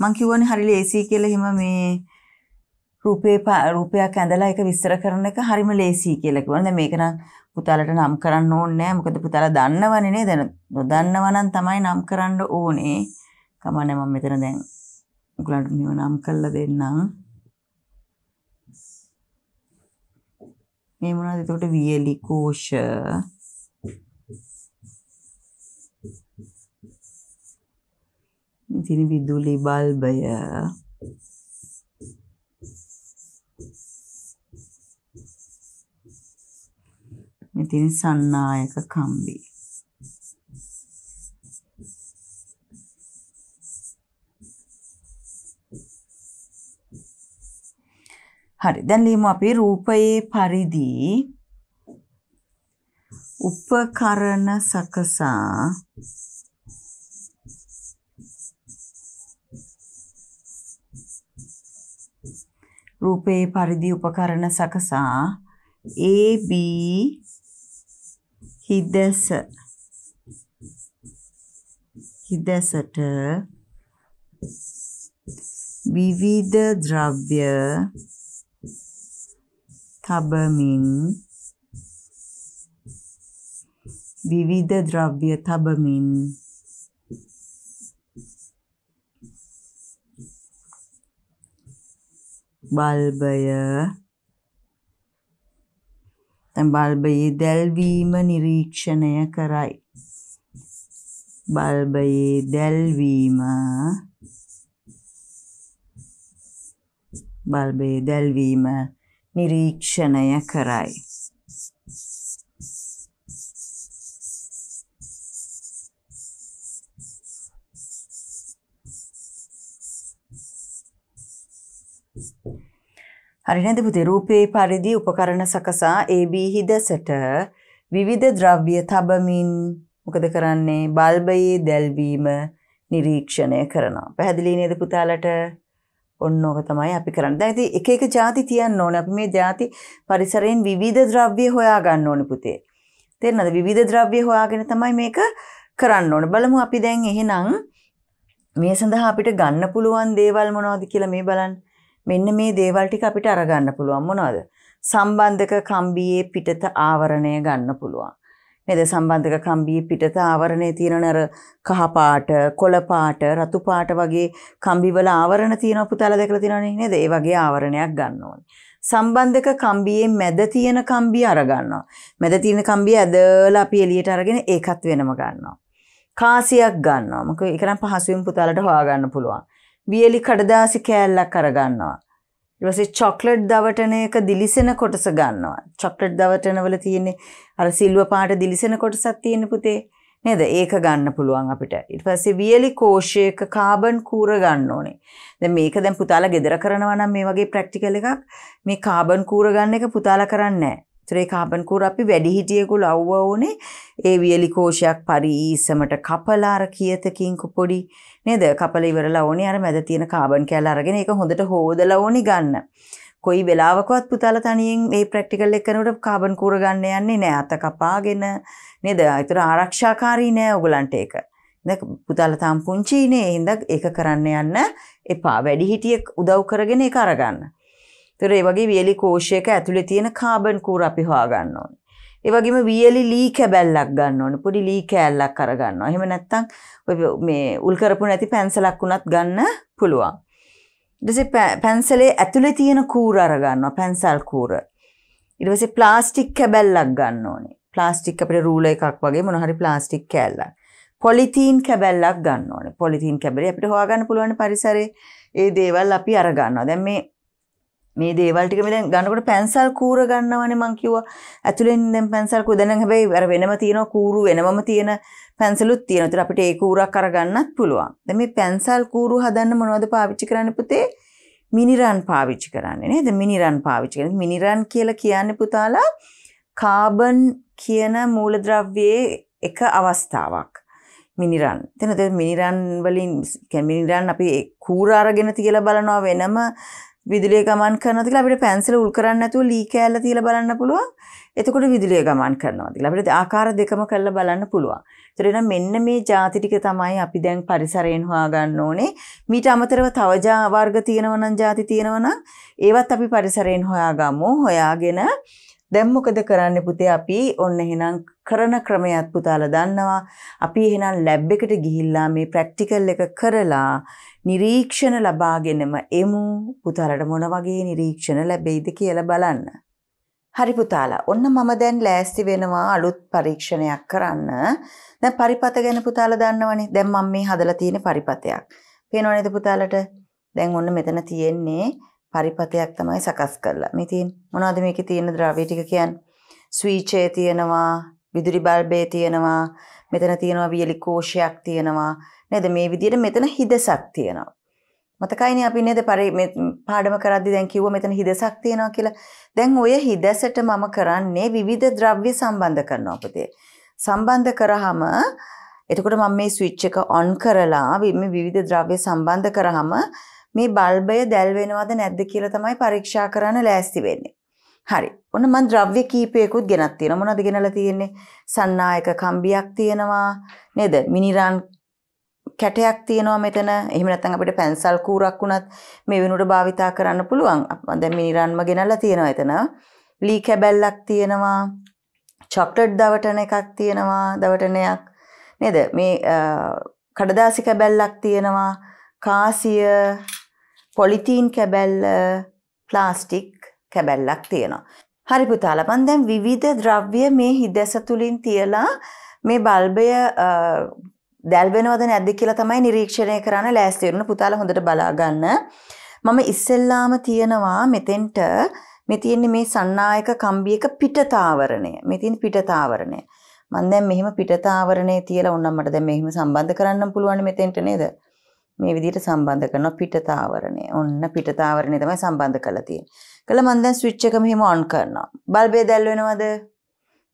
S1: මං කියවනේ හරි ලේසි කියලා හිම මේ රූපේ රූපයක් ඇඳලා ඒක විස්තර කරන එක හරිම ලේසි කියලා කිව්වනේ. දැන් මේක නම් පුතාලට නම් කරන්න ඕනේ නෑ. මොකද පුතාලා දන්නවනේ නේද? නොදන්නවා නම් තමයි නම් කරන්න ඕනේ. කමන්නේ මම මෙතන දැන් උගලන්ට මෙව නම් කරලා දෙන්නම්. මේ මොනවද එතකොට වියලි කෝෂ ඉතින් විදුලි බල්බය ඉතින් සන්නායක කම්බි හරි. දැන් ලියමු අපි රූපයේ පරිදි උපකරණ සකසා රූපේ පරිදි උපකරණ සකසා A B හිදස හිදසට විවිධ ද්‍රව්‍ය තබමින් විවිධ ද්‍රව්‍ය තබමින් බල්බය දැන් බල්බයේ දැල්වීම නිරීක්ෂණය කරයි බල්බයේ දැල්වීම බල්බයේ දැල්වීම නිරීක්ෂණය කරයි. හරිනේද පුතේ රූපේ පරිදි උපකරණ සකසා ABහි දෙසට විවිධ ද්‍රව්‍ය තබමින් මොකද කරන්නේ බල්බයේ දැල්වීම නිරීක්ෂණය කරනවා. පැහැදිලි නේද පුතාලට? ඔන්න ඕක තමයි අපි කරන්නේ. දැන් ඉතින් එක එක ಜಾති තියන්න ඕනේ. අපි මේ ಜಾති පරිසරයෙන් විවිධ ද්‍රව්‍ය හොයා ගන්න ඕනේ පුතේ. තේරෙනවද? විවිධ ද්‍රව්‍ය හොයාගෙන තමයි මේක කරන්න ඕනේ. බලමු අපි දැන් එහෙනම් මේ සඳහා අපිට ගන්න පුළුවන් දේවල් මොනවද කියලා මේ බලන්න. මෙන්න මේ දේවල් ටික අපිට අරගන්න පුළුවන් මොනවද? සම්බන්ධක කම්බියේ පිටත ආවරණය ගන්න පුළුවන්. නේද සම්බන්ධක කම්බියේ පිටත ආවරණේ තියෙන අර කහ පාට, කොළ පාට, රතු පාට වගේ කම්බිවල ආවරණ තියෙන පුතාලා දැකලා තියෙනවනේ නේද? ඒ වගේ ආවරණයක් ගන්න ඕනේ. සම්බන්ධක කම්බියේ මැද තියෙන කම්බිය අරගන්නවා. මැද තියෙන කම්බිය ඇදලා අපි එළියට අරගෙන ඒකත් වෙනම ගන්නවා. කාසියක් ගන්නවා. මොකද ඒක නම් පහසුවෙන් පුතාලට හොයාගන්න පුළුවන්. වියලි කඩදාසි කෑල්ලක් අරගන්නවා. ඉවසේ චොක්ලට් දවටන එක දිලිසෙන කොටස ගන්නවා. චොක්ලට් දවටනවල තියෙන්නේ අර සිල්ව පාට දිලිසෙන කොටසක් තියෙන පුතේ. නේද? ඒක ගන්න පුළුවන් අපිට. ඊට පස්සේ වියලි කෝෂයක කාබන් කූර ගන්න ඕනේ. දැන් මේක දැන් පුතාලා ගෙදර කරනවා නම් මේ වගේ ප්‍රැක්ටිකල් එකක් මේ කාබන් කූර ගන්න එක පුතාලා කරන්නේ නැහැ. ඒ කාබන් කූර අපි වැඩි හිටියෙකු ලව්ව ඕනේ. ඒ වියලි කෝෂයක් පරිස්සමට කපලා අර කියතකින් පොඩි නේද කපල ඉවරලා ඕනේ අර මැද තියෙන කාබන් කැල්ල අරගෙන ඒක හොඳට හොදලා ඕනේ ගන්න. කොයි වෙලාවකවත් පුතාලා තනියෙන් මේ ප්‍රැක්ටිකල් එක කරනකොට කාබන් කූර ගන්න යන්නේ නෑ අත කපාගෙන නේද? ඒතර ආරක්ෂාකාරී නෑ ඔයගලන්ට ඒක. නේද? පුතාලා තාම පුංචිනේ. එහෙනම් ඒක කරන්න යන්න එපා. වැඩි හිටියෙක් උදව් කරගෙන ඒක අරගන්න. ඒතර ඒ වගේ වියලි කෝෂයක ඇතුලේ තියෙන කාබන් කූර අපි හොයාගන්න ඕනේ. ඒ වගේම වියලි ලී කැබැල්ලක් ගන්න ඕනේ. පොඩි ලී කෑල්ලක් කරගන්නවා. එහෙම නැත්නම් ඔය මේ උල් කරපු නැති පැන්සලක් උනත් ගන්න පුළුවන්. ඊට පස්සේ පැන්සලේ ඇතුලේ තියෙන කූර අරගන්නවා. පැන්සල් කූර. ඊට පස්සේ ප්ලාස්ටික් කැබැල්ලක් ගන්න ඕනේ. ප්ලාස්ටික් අපිට රූල එකක් වගේ මොන හරි ප්ලාස්ටික් කෑල්ලක්. පොලිතීන් කැබැල්ලක් ගන්න ඕනේ. පොලිතීන් කැබලේ අපිට හොයාගන්න පුළුවන් පරිසරයේ ඒ දේවල් අපි අරගන්නවා. දැන් මේ මේ දේවල් ටික මෙතෙන් ගන්නකොට පැන්සල් කූර ගන්නවනේ මං කිව්වා. ඇතුලෙන් දැන් පැන්සල් කූර දැන් හැබැයි අර වෙනම තියෙන කූරු වෙනමම තියෙන පැන්සලුත් තියෙනවා. ඒතර අපිට ඒ කූරක් අරගන්නත් පුළුවන්. දැන් මේ පැන්සල් කූරු හදන්න මොනවද පාවිච්චි කරන්න පුතේ? මිනිරන් පාවිච්චි කරන්නේ නේද? මිනිරන් පාවිච්චි කරන්නේ. මිනිරන් කියලා කියන්නේ පුතාලා කාබන් කියන මූලද්‍රව්‍යයේ එක අවස්ථාවක්. මිනිරන් එතන මිනිරන් වලින් මිනිරන් අපි කූර අරගෙන තියලා බලනවා වෙනම විදුලිය ගමන් කරනවා කියලා අපිට පැන්සිල උල් කරන්න නැතුව ලී කෑල්ල තියලා බලන්න පුළුවන්. එතකොට විදුලිය ගමන් කරනවා කියලා අපිට ආකාර දෙකම කරලා බලන්න පුළුවන්. ඒතර එනම් මෙන්න මේ ಜಾති ටික තමයි අපි දැන් පරිසරයෙන් හොයාගන්න ඕනේ. මීට අමතරව තව වර්ග තියෙනවා නම් ಜಾති තියෙනවා නම් ඒවත් අපි පරිසරයෙන් හොයාගමු. හොයාගෙන දැන් මොකද කරන්නේ පුතේ අපි ඔන්න එහෙනම් කරන ක්‍රමයක් පුතාලා දන්නවා. අපි එහෙනම් ලැබ් එකට ගිහිල්ලා මේ ප්‍රැක්ටිකල් එක කරලා නිරීක්ෂණ ලබාගෙනම එමු පුතාලට මොන වගේ නිරීක්ෂණ ලැබෙයිද කියලා බලන්න. හරි පුතාලා ඔන්න මම දැන් ලෑස්ති වෙනවා අලුත් පරීක්ෂණයක් කරන්න. දැන් පරිපත ගැන පුතාලා දන්නවනේ. දැන් මම මේ හදලා තියෙන පරිපතයක්. පේනව නේද පුතාලට? දැන් ඔන්න මෙතන තියෙන්නේ පරිපතයක් තමයි සකස් කරලා. මේ තියෙන මොනවද මේකේ තියෙන ද්‍රව්‍ය ටික කියන්නේ? ස්විචේ තියෙනවා, විදුලි බල්බේ තියෙනවා, මෙතන තියෙනවා වියලි කෝෂයක් තියෙනවා. නේද මේ විදිහට මෙතන හිදසක් තියෙනවා. මතකයිනේ අපි නේද පාඩම කරද්දි දැන් කිව්ව මෙතන හිදසක් තියෙනවා කියලා. දැන් ඔය හිදසට මම කරන්නේ විවිධ ද්‍රව්‍ය සම්බන්ධ කරනවා පුතේ. සම්බන්ධ කරාම එතකොට මම මේ ස්විච් එක ඔන් කරලා මේ විවිධ ද්‍රව්‍ය සම්බන්ධ කරාම මේ බල්බය දැල් වෙනවද නැද්ද කියලා තමයි පරීක්ෂා කරන්න ලෑස්ති වෙන්නේ. හරි. ඔන්න මම ද්‍රව්‍ය කීපයකුත් ගෙනත් තියෙනවා. මොනවද ගෙනලා තියෙන්නේ? සන්නායක කම්බියක් තියෙනවා. නේද? මිනිරන් කැටයක් තියෙනවා මෙතන එහෙම නැත්නම් අපිට පැන්සල් කූරක් වුණත් මේ වෙනුවට භාවිතා කරන්න පුළුවන්. දැන් මිනිරන්ම ගෙනල්ලා තියෙනවා එතන. ලී කැබැල්ලක් තියෙනවා. චොක්ලට් දවටන එකක් තියෙනවා දවටනයක්. නේද? මේ කඩදාසි කැබැල්ලක් තියෙනවා. කාසිය පොලිතීන් කැබැල්ල ප්ලාස්ටික් කැබැල්ලක් තියෙනවා. හරි පුතාලා මම දැන් විවිධ ද්‍රව්‍ය මේ හිදැස තුලින් තියලා මේ බල්බය දැල්වෙනවද නැද්ද කියලා තමයි නිරීක්ෂණය කරන්න ලෑස්ති වෙන්න පුතාලා හොඳට බලා ගන්න. මම ඉස්සෙල්ලාම තියනවා මෙතෙන්ට මේ තියෙන්නේ මේ සන්නායක කම්බියක පිටතාවරණය. මේ තියෙන පිටතාවරණය. මම දැන් මෙහෙම පිටතාවරණය තියලා ඕනම් මට දැන් මෙහෙම සම්බන්ධ කරන්න පුළුවන් මෙතෙන්ට නේද? මේ විදිහට සම්බන්ධ කරනවා පිටතාවරණය. ඔන්න පිටතාවරණය තමයි සම්බන්ධ කරලා තියෙන්නේ. කළා මම දැන් ස්විච් එක මෙහෙම ඔන් කරනවා. බල්බේ දැල් වෙනවද?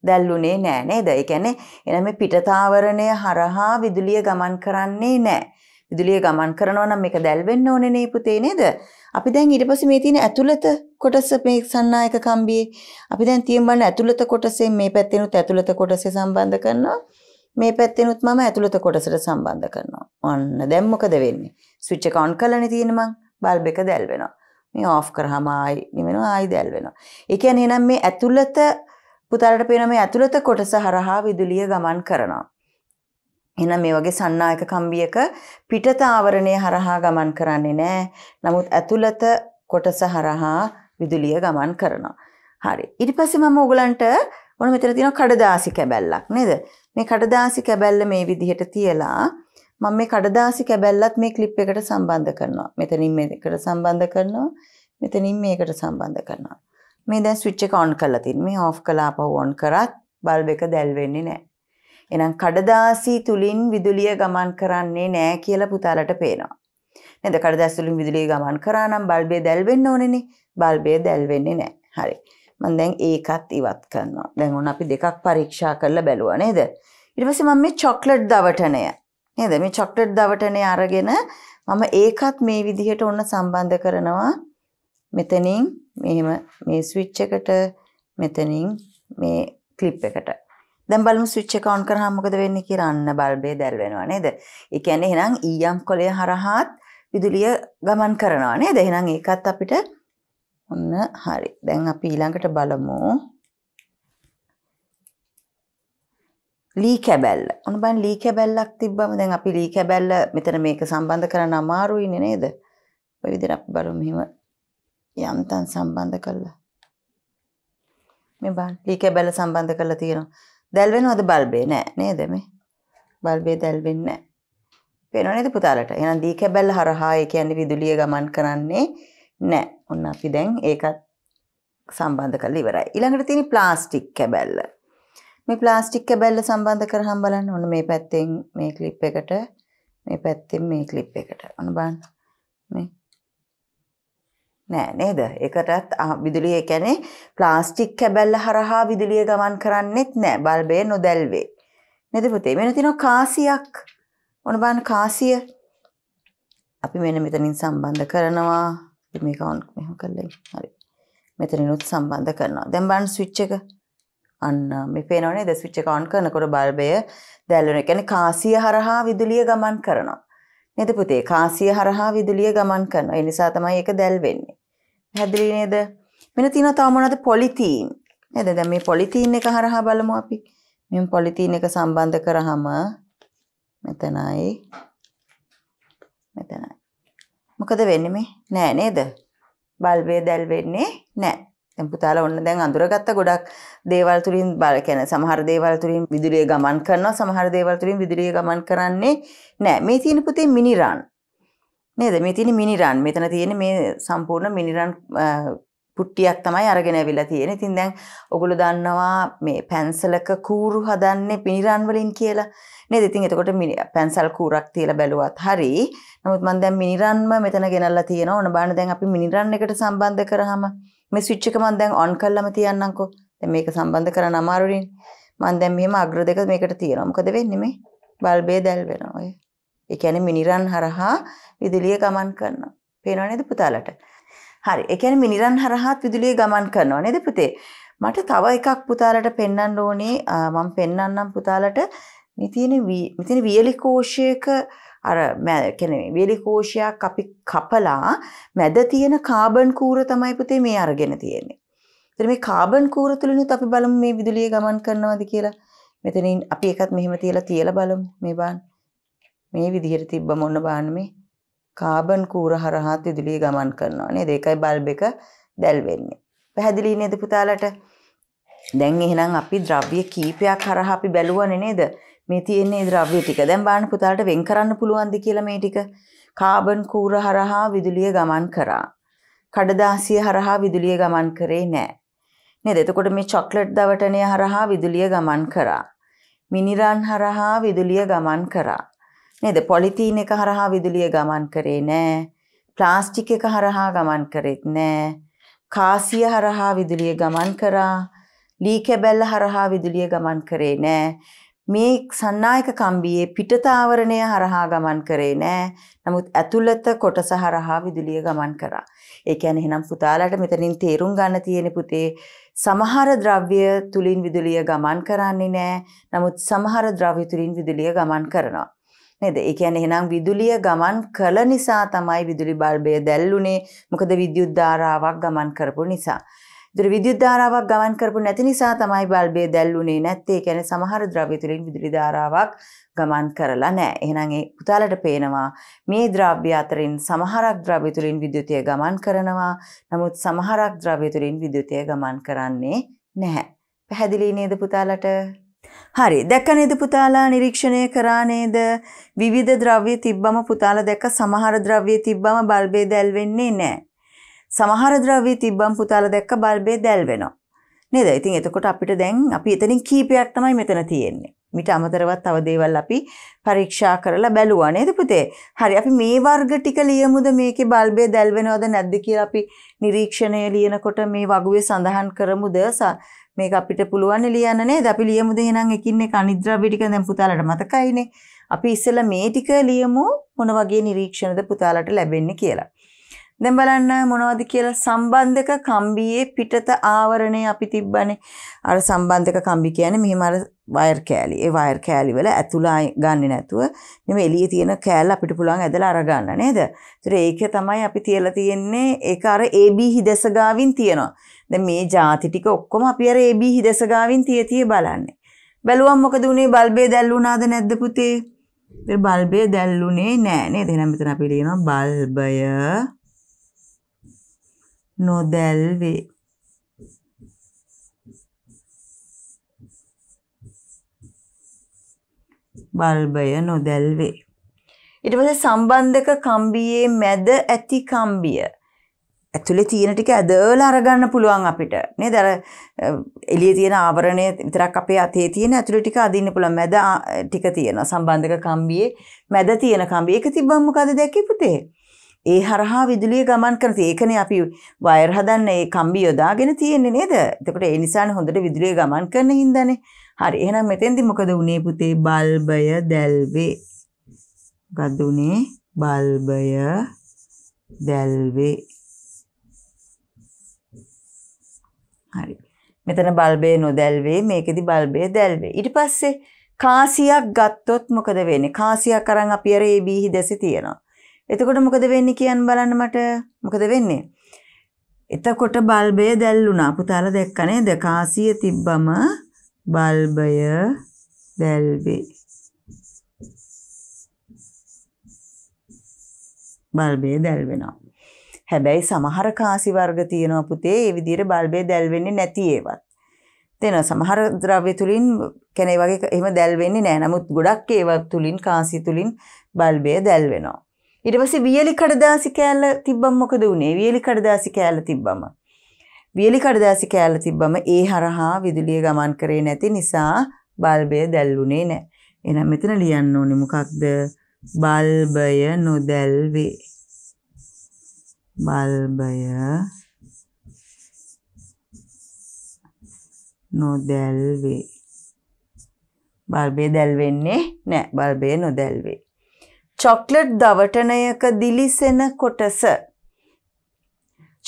S1: දැල්ලුනේ නෑ නේද? ඒ කියන්නේ එනම් මේ පිටතාවරණය හරහා විදුලිය ගමන් කරන්නේ නෑ. විදුලිය ගමන් කරනවා නම් මේක දැල්වෙන්න ඕනේ නේ පුතේ නේද? අපි දැන් ඊට පස්සේ මේ තියෙන ඇතුළත කොටස මේ සන්නායක කම්බියේ අපි දැන් තියෙන බලන ඇතුළත කොටසේ මේ පැත්තෙනුත් ඇතුළත කොටසේ සම්බන්ධ කරනවා. මේ පැත්තෙනුත් මම ඇතුළත කොටසට සම්බන්ධ කරනවා. ඔන්න දැන් මොකද වෙන්නේ? ස්විච් එක ඔන් කරලානේ තියෙන මං බල්බ් එක දැල් වෙනවා. මේ ඕෆ් කරාම ආයි නිවෙනවා ආයි දැල් වෙනවා. ඒ කියන්නේ එහෙනම් මේ ඇතුළත පුතාලට පේන මේ ඇතුළත කොටස හරහා විදුලිය ගමන් කරනවා. එහෙනම් මේ වගේ සන්නායක කම්බියක පිටත ආවරණය හරහා ගමන් කරන්නේ නැහැ. නමුත් ඇතුළත කොටස හරහා විදුලිය ගමන් කරනවා. හරි. ඊට පස්සේ මම ඕගලන්ට ඔන්න මෙතන තියෙන කඩදාසි කැබැල්ලක් නේද? මේ කඩදාසි කැබැල්ල මේ විදිහට තියලා මම මේ කඩදාසි කැබැල්ලත් මේ ක්ලිප් එකට සම්බන්ධ කරනවා. මෙතනින් මේකට සම්බන්ධ කරනවා. මෙතනින් මේකට සම්බන්ධ කරනවා. මේ දැන් ස්විච් එක ඔන් කරලා තියෙන මේ ඕෆ් කළා පහු ඔන් කරත් බල්බ් එක දැල් වෙන්නේ නැහැ. එහෙනම් කඩදාසි තුලින් විදුලිය ගමන් කරන්නේ නැහැ කියලා පුතාලට පේනවා. නේද? කඩදාසි තුලින් විදුලිය ගමන් කරා නම් බල්බේ දැල් වෙන්න ඕනේනේ. බල්බේ දැල් වෙන්නේ නැහැ. හරි. මම දැන් ඒකත් ඉවත් කරනවා. දැන් ඕන අපි දෙකක් පරීක්ෂා කරලා බැලුවා නේද? ඊට පස්සේ මම මේ චොක්ලට් දවටනය නේද? මේ චොක්ලට් දවටනය අරගෙන මම ඒකත් මේ විදිහට ඔන්න සම්බන්ධ කරනවා. මෙතනින් මෙහෙම මේ ස්විච් එකට මෙතනින් මේ ක්ලිප් එකට දැන් බලමු ස්විච් එක ඔන් කරාම මොකද වෙන්නේ කියලා අන්න බල්බේ දැල්වෙනවා නේද? ඒ කියන්නේ එහෙනම් ඊයම් කොලය හරහාත් විදුලිය ගමන් කරනවා නේද? එහෙනම් ඒකත් අපිට ඔන්න හරි. දැන් අපි ඊළඟට බලමු ලී කැබැල්ල. ඔන්න බලන්න ලී කැබැල්ලක් තිබ්බම දැන් අපි ලී කැබැල්ල මෙතන මේක සම්බන්ධ කරන්න අමාරුයිනේ නේද? ඔය විදිහට අපි බලමු මෙහෙම යන්තම් සම්බන්ධ කළා. මේ බලන්න ලීකේ බැල සම්බන්ධ කරලා තියෙනවා. දැල් වෙනවද බල්බේ නෑ නේද මේ? බල්බේ දැල් වෙන්නේ නෑ. පේනව නේද පුතාලට? එහෙනම් දීකේ බැල හරහා ඒ කියන්නේ විදුලිය ගමන් කරන්නේ නෑ. ඔන්න අපි දැන් ඒකත් සම්බන්ධ කරලා ඉවරයි. ඊළඟට තියෙන ප්ලාස්ටික් කැබැල්ල. මේ ප්ලාස්ටික් කැබැල්ල සම්බන්ධ කරහම බලන්න ඔන්න මේ පැත්තෙන් මේ ක්ලිප් එකට මේ පැත්තෙන් මේ ක්ලිප් එකට. ඔන්න බලන්න. මේ නෑ නේද? ඒකටත් විදුලිය කියන්නේ ප්ලාස්ටික් කැබැල්ල හරහා විදුලිය ගමන් කරන්නෙත් නෑ. බල්බය නොදැල්වේ. නේද පුතේ? මෙන්න තියෙනවා කාසියක්. ඔන්න බලන්න කාසිය. අපි මෙන්න මෙතනින් සම්බන්ධ කරනවා. මේක ඔන් මෙහෙම කරලා හරි. මෙතනිනුත් සම්බන්ධ කරනවා. දැන් බලන්න ස්විච් එක. අන්න මේ පේනව නේද? ස්විච් එක ඔන් කරනකොට බල්බය දැල්වෙනවා. ඒ කියන්නේ කාසිය හරහා විදුලිය ගමන් කරනවා. නේද පුතේ කාසිය හරහා විදුලිය ගමන් කරනවා. ඒ නිසා තමයි ඒක දැල් වෙන්නේ. හැදලි නේද? මෙන්න තියෙනවා තව මොනවද පොලිතීන්. නේද? දැන් මේ පොලිතීන් එක හරහා බලමු අපි. මෙම් පොලිතීන් එක සම්බන්ධ කරාම මෙතනයි මෙතනයි. මොකද වෙන්නේ මේ? නෑ නේද? බල්බය දැල් වෙන්නේ නෑ. දැන් පුතාලා ඔන්න දැන් අඳුරගත්ත ගොඩක් දේවල් තුලින් බල කියන්නේ සමහර දේවල් තුලින් විදුලිය ගමන් කරනවා සමහර දේවල් තුලින් විදුලිය ගමන් කරන්නේ නෑ මේ තියෙන පුතේ මිනිරන් නේද මේ තියෙන මිනිරන් මෙතන තියෙන මේ සම්පූර්ණ මිනිරන් පුට්ටියක් තමයි අරගෙන ඇවිල්ලා තියෙන්නේ. ඉතින් දැන් ඔගොල්ලෝ දන්නවා මේ පැන්සලක කූරු හදන්නේ මිනිරන් වලින් කියලා. නේද? ඉතින් එතකොට පැන්සල් කූරක් තියලා බැලුවත් හරි. නමුත් මම දැන් මිනිරන්ම මෙතන ගෙනල්ලා තියෙනවා. ඕන බලන්න දැන් අපි මිනිරන් එකට සම්බන්ධ කරාම මේ ස්විච් එක මම දැන් ඔන් කරලම තියන්නම්කෝ. දැන් මේක සම්බන්ධ කරන්න අමාරුනේ. මම දැන් මෙහෙම අග්‍ර දෙක මේකට තියනවා. මොකද වෙන්නේ මේ? බල්බේ දැල් වෙනවා. ඔය. ඒ කියන්නේ මිනිරන් හරහා විදුලිය ගමන් කරනවා. පේනව නේද පුතාලට? හරි. ඒ කියන්නේ මිනිරන් හරහාත් විදුලිය ගමන් කරනවා නේද පුතේ? මට තව එකක් පුතාලට පෙන්වන්න ඕනේ. මම පෙන්වන්නම් පුතාලට. මේ තියෙන මේ තියෙන වියලි කෝෂයක අර කියන්නේ වේලිකෝෂයක් අපි කපලා මැද තියෙන කාබන් කූර තමයි පුතේ මේ අරගෙන තියෙන්නේ. එතන මේ කාබන් කූර තුලිනුත් අපි බලමු මේ විදුලිය ගමන් කරනවද කියලා. මෙතනින් අපි එකත් මෙහෙම තියලා තියලා බලමු මේ බලන්න. මේ විදිහට තිබ්බ මොන බලන්න මේ කාබන් කූර හරහා විදුලිය ගමන් කරනවා නේද? ඒකයි බල්බ් එක දැල් වෙන්නේ. පැහැදිලි නේද පුතාලට? දැන් එහෙනම් අපි ද්‍රව්‍ය කීපයක් හරහා අපි බැලුවනේ නේද? මේ තියෙන්නේ ද්‍රව්‍ය ටික. දැන් බලන්න පුතාලට වෙන් කරන්න පුළුවන්ද කියලා මේ ටික. කාබන් කූර හරහා විදුලිය ගමන් කරා. කඩදාසිය හරහා විදුලිය ගමන් කරේ නෑ. නේද? එතකොට මේ චොක්ලට් දවටනය හරහා විදුලිය ගමන් කරා. මිනිරන් හරහා විදුලිය ගමන් කරා. නේද? පොලිතීන් එක හරහා විදුලිය ගමන් කරේ නෑ. ප්ලාස්ටික් එක හරහා ගමන් කරෙත් නෑ. කාසිය හරහා විදුලිය ගමන් කරා. ලී කැබැල්ල හරහා විදුලිය ගමන් කරේ නෑ. මේ සන්නායක කම්බියේ පිටත ආවරණය හරහා ගමන් කරේ නෑ. නමුත් ඇතුළත කොටස හරහා විදුලිය ගමන් කරා. ඒ කියන්නේ එහෙනම් පුතාලට මෙතනින් තේරුම් ගන්න තියෙන පුතේ සමහර ද්‍රව්‍ය තුලින් විදුලිය ගමන් කරන්නේ නෑ. නමුත් සමහර ද්‍රව්‍ය තුලින් විදුලිය ගමන් කරනවා. නේද? ඒ කියන්නේ එහෙනම් විදුලිය ගමන් කළ නිසා තමයි විදුලි බල්බය දැල්ුණේ. මොකද විද්‍යුත් ධාරාවක් ගමන් කරපු නිසා. ඉතින් විදුලි ධාරාවක් ගමන් කරපු නැති නිසා තමයි බල්බය දැල්ුනේ නැත්තේ. ඒ කියන්නේ සමහර ද්‍රව්‍ය තුලින් විදුලි ධාරාවක් ගමන් කරලා නැහැ. එහෙනම් ඒ පුතාලට පේනවා මේ ද්‍රව්‍ය අතරින් සමහරක් ද්‍රව්‍ය තුලින් විදුලිය ගමන් කරනවා. නමුත් සමහරක් ද්‍රව්‍ය තුලින් විදුලිය ගමන් කරන්නේ නැහැ. පැහැදිලි නේද පුතාලට? හරි දැක්ක නේද පුතාලා නිරීක්ෂණය කරා නේද විවිධ ද්‍රව්‍ය තිබ්බම පුතාලා දැක්ක සමහර ද්‍රව්‍ය තිබ්බම බල්බේ දැල්වෙන්නේ නැහැ සමහර ද්‍රව්‍ය තිබ්බම් පුතාලා දැක්ක බල්බේ දැල්වෙනවා. නේද? ඉතින් එතකොට අපිට දැන් අපි එතනින් කීපයක් තමයි මෙතන තියෙන්නේ. මිට අමතරවත් තව දේවල් අපි පරීක්ෂා කරලා බැලුවා නේද පුතේ? හරි අපි මේ වර්ග ටික ලියමුද මේකේ බල්බේ දැල්වෙනවද නැද්ද කියලා අපි නිරීක්ෂණය ලියනකොට මේ වගුවේ සඳහන් කරමුද මේක අපිට පුළුවන් ලියන්න නේද? අපි ලියමුද එහෙනම් එකින් එක අනිද්‍රව්‍ය ටික දැන් පුතාලට මතකයිනේ. අපි ඉස්සෙල්ලා මේ ටික ලියමු මොන වගේ නිරීක්ෂණද පුතාලට ලැබෙන්නේ කියලා. දැන් බලන්න මොනවද කියලා සම්බන්ධක කම්බියේ පිටත ආවරණය අපි තිබ්බනේ. අර සම්බන්ධක කම්බි කියන්නේ මෙහෙම අර වයර් කෑලි. ඒ වයර් කෑලි වල ඇතුළා ගන්නෙ නැතුව මෙහෙම එළියේ තියෙන කෑල්ල අපිට පුළුවන් ඇදලා අරගන්න නේද? ඒතර ඒක තමයි අපි තියලා තියෙන්නේ. ඒක අර AB හිදස ගාවින් තියෙනවා. දැන් මේ ಜಾති ටික ඔක්කොම අපි අර AB හිදස ගාවින් තිය තිය බලන්නේ. බැලුවම් මොකද උනේ බල්බේ දැල්ුණාද නැද්ද පුතේ? බල්බේ දැල්ුණේ නෑ නේද? එහෙනම් මෙතන අපි ලියනවා බල්බය නොදැල්වේ. බල්බය නොදැල්වේ. ඊට පස්සේ සම්බන්ධක කම්බියේ මැද ඇති කම්බිය. ඇතුලේ තියෙන ටික ඇදලා අරගන්න පුළුවන් අපිට. නේද? අර එළියේ තියෙන ආවරණය විතරක් අපේ අතේ තියෙන ඇතුලේ ටික අදින්න පුළුවන්. මැද ටික තියෙනවා. සම්බන්ධක කම්බියේ මැද තියෙන කම්බිය. ඒක තිබ්බම මොකද දැක්කේ පුතේ? ඒ හරහා විදුලිය ගමන් කරන ඒකනේ අපි වයර් හදන්න ඒ කම්බි යොදාගෙන තියෙන්නේ නේද? එතකොට ඒ නිසානේ හොඳට විදුලිය ගමන් කරන හින්දානේ. හරි. එහෙනම් මෙතෙන්දි මොකද උනේ පුතේ? බල්බය දැල්වේ. මොකද්ද උනේ? බල්බය දැල්වේ. හරි. මෙතන බල්බය නොදැල්වේ මේකෙදි බල්බය දැල්වේ. ඊට පස්සේ කාසියක් ගත්තොත් මොකද වෙන්නේ? කාසියක් අරන් අපි අර ඒ බීහි දැසි තියනවා. එතකොට මොකද වෙන්නේ කියන්න බලන්න මට මොකද වෙන්නේ? එතකොට බල්බය දැල්ුණා. පුතාලා දැක්ක නේද? කාසිය තිබ්බම බල්බය දැල්වේ. බල්බය දැල්වෙනවා. හැබැයි සමහර කාසි වර්ග තියෙනවා පුතේ ඒ විදිහට බල්බේ දැල්වෙන්නේ නැති ඒවත්. තේන සමහර ද්‍රව්‍ය තුලින් කියන්නේ වගේ එහෙම දැල්වෙන්නේ නැහැ. නමුත් ගොඩක් ඒවත් තුලින් කාසි තුලින් බල්බය දැල්වෙනවා. ඊට පස්සේ වියලි කඩදාසි කෑල්ල තිබ්බම මොකද වුනේ? වියලි කඩදාසි කෑල්ල තිබ්බම. වියලි කඩදාසි කෑල්ල තිබ්බම ඒ හරහා විදුලිය ගමන් කරේ නැති නිසා බල්බය දැල්ුණේ නැහැ. එහෙනම් මෙතන ලියන්න ඕනේ මොකක්ද? බල්බය නොදැල්වේ. බල්බය නොදැල්වේ. බල්බය දැල්වෙන්නේ නැහැ. බල්බය නොදැල්වේ. චොක්ලට් දවටනයක දිලිසෙන කොටස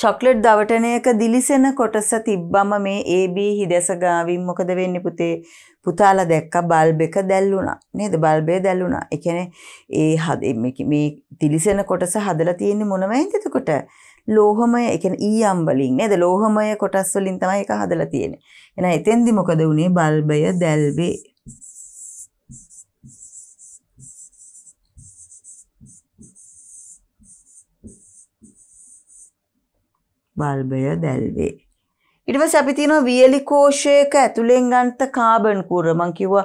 S1: චොක්ලට් දවටනයක දිලිසෙන කොටස තිබ්බම මේ AB හිදැස ගාවින් මොකද වෙන්නේ පුතේ පුතාලා දැක්ක බල්බ් එක දැල්ුණා නේද බල්බේ දැල්ුණා ඒ කියන්නේ ඒ හද මේ දිලිසෙන කොටස හදලා තියෙන්නේ මොන වයින්ද එතකොට ලෝහමය ඒ කියන්නේ ඊයම් වලින් නේද ලෝහමය කොටස් වලින් තමයි ඒක හදලා තියෙන්නේ එහෙනම් එතෙන්දි මොකද වුනේ බල්බය දැල්වේ බල්බය දැල්වේ. ඉටවස් අපි තියෙනවා වියලි කෝෂයක ඇතුළෙන් ගන්නත කාබන් කූර මං කිව්වා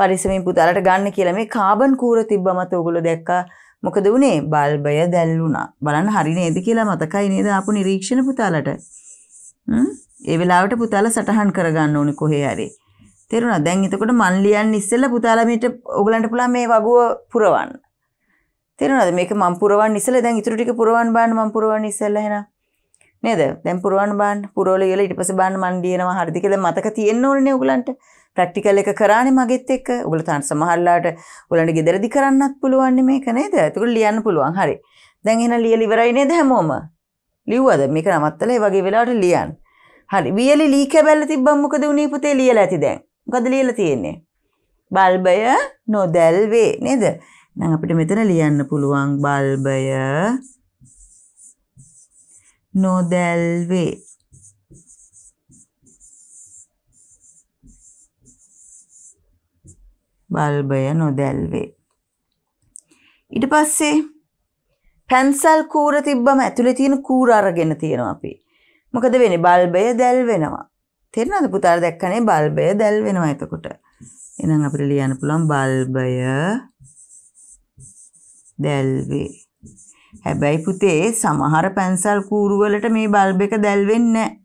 S1: පරිස්සමින් පුතාලට ගන්න කියලා මේ කාබන් කූර තිබ්බමත ඔයගොල්ලෝ දැක්කා මොකද උනේ බල්බය දැල්ුණා බලන්න හරි නේද කියලා මතකයි නේද ආපු නිරීක්ෂණ පුතාලට ඒ වෙලාවට පුතාලා සටහන් කරගන්න ඕනේ කොහේ හරි තේරුණා දැන් එතකොට මන් ලියන්න ඉස්සෙල්ලා පුතාලා මේට ඔයගලන්ට පුළුවන් මේ වගුව පුරවන්න තේරුණාද මේක මම පුරවන්න ඉස්සෙල්ලා දැන් ඊටු ටික පුරවන්න බාන්න මම පුරවන්න ඉස්සෙල්ලා එහෙනම් නේද? දැන් පුරවන්න බාන්න. පුරවල ඉවරලා ඊට පස්සේ බාන්න මන් දිනනවා හරිද කියලා මතක තියෙන්න ඕනේ උගලන්ට. ප්‍රැක්ටිකල් එක කරානේ මගෙත් එක්ක. උගල තාන සමහරලාට උගලන්ට ගෙදරදි කරන්නත් පුළුවන් මේක නේද? ඒකට ලියන්න පුළුවන්. හරි. දැන් එහෙනම් ලියලා ඉවරයි නේද හැමෝම? ලිව්වද? මේක නවත්තලා ඒ වගේ වෙලාවට ලියන්න. හරි. වියලි ලී කැබැල්ල තිබ්බම මොකද උනේ පුතේ ලියලා ඇති දැන්? මොකද ලියලා තියෙන්නේ? බල්බය නොදැල්වේ නේද? නම් අපිට මෙතන ලියන්න පුළුවන් බල්බය නොදැල්වේ. බල්බය නොදැල්වේ. ඊට පස්සේ පැන්සල් කූර තිබ්බම ඇතුලේ තියෙන කූර අරගෙන තියෙනවා අපි. මොකද වෙන්නේ බල්බය දැල් වෙනවා. තේරෙනවද පුතාලා දැක්කනේ බල්බය දැල් වෙනවා එතකොට. එහෙනම් අපිට ලියන්න පුළුවන් බල්බය දැල්වේ. හැබැයි පුතේ සමහර පැන්සල් කූරු වලට මේ බල්බ් එක දැල්වෙන්නේ නැහැ.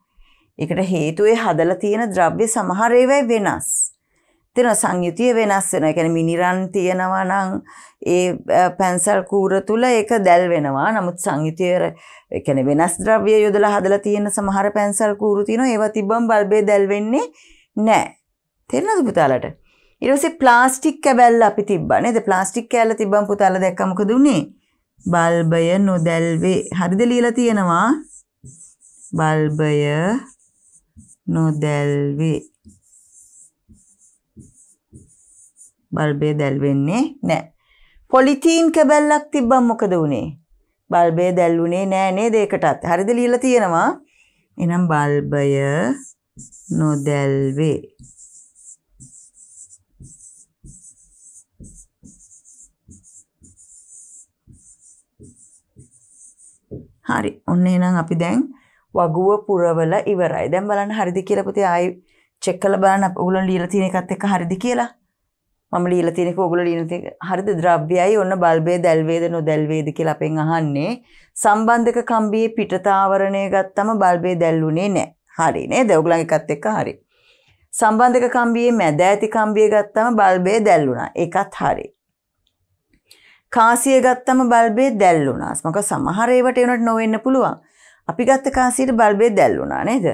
S1: ඒකට හේතුව ඒ හදලා තියෙන ද්‍රව්‍ය සමහර ඒවායි වෙනස්. තියෙන සංයුතිය වෙනස් වෙනවා. ඒ කියන්නේ මිනිරන් තියනවා නම් ඒ පැන්සල් කූර තුල ඒක දැල් වෙනවා. නමුත් සංයුතිය ඒ කියන්නේ වෙනස් ද්‍රව්‍ය යොදලා හදලා තියෙන සමහර පැන්සල් කූරු තියෙනවා. ඒවා තිබ්බම බල්බේ දැල් වෙන්නේ නැහැ. තේරෙනවද පුතාලට? ඊට පස්සේ ප්ලාස්ටික් කැබැල්ල අපි තිබ්බා නේද? ප්ලාස්ටික් කැල්ල තිබ්බම පුතාලා දැක්ක මොකද උනේ? බල්බය නොදැල්වේ. හරිද ලියලා තියෙනවා? බල්බය නොදැල්වේ. බල්බය දැල්වෙන්නේ නැහැ. පොලිතීන් කැබැල්ලක් තිබ්බම මොකද වුනේ? බල්බය දැල්ුනේ නෑ නේද ඒකටත්. හරිද ලියලා තියෙනවා. එහෙනම් බල්බය නොදැල්වේ. හරි ඔන්න එනම් අපි දැන් වගුව පුරවල ඉවරයි දැම් බලන්න හරිදි කියලපති ආයි චෙක්කල බලන්න ඔගුලන් ලීල තියෙන එකත් එක්ක හරිදි කියලා මම ලීල තියෙනක ඔගුල ලීනති හරිද ද්‍රව්‍යයි ඔන්න බල්බේ දැල්වේද නො දැල්වේද කියලා අපෙන් අහන්නේ සම්බන්ධක කම්බියේ පිටතාවරණය ගත්තම බල්බේ දැල්වුනේ නෑ හරි නේ දැවගුලන් එකත් එක්ක හරි සම්බන්ධක කම්බියේ මැද ඇති කම්බිය ගත්තම බල්බේ දැල්වුණා එකත් හරි කාසිය ගත්තම බල්බේ දැල්ලුනාස් මොක සමහර ඒවට එනට නොවෙන්න පුළුවන්. අපි ගත්ත කාසියට බල්බේ දැල්ලුනා නේද?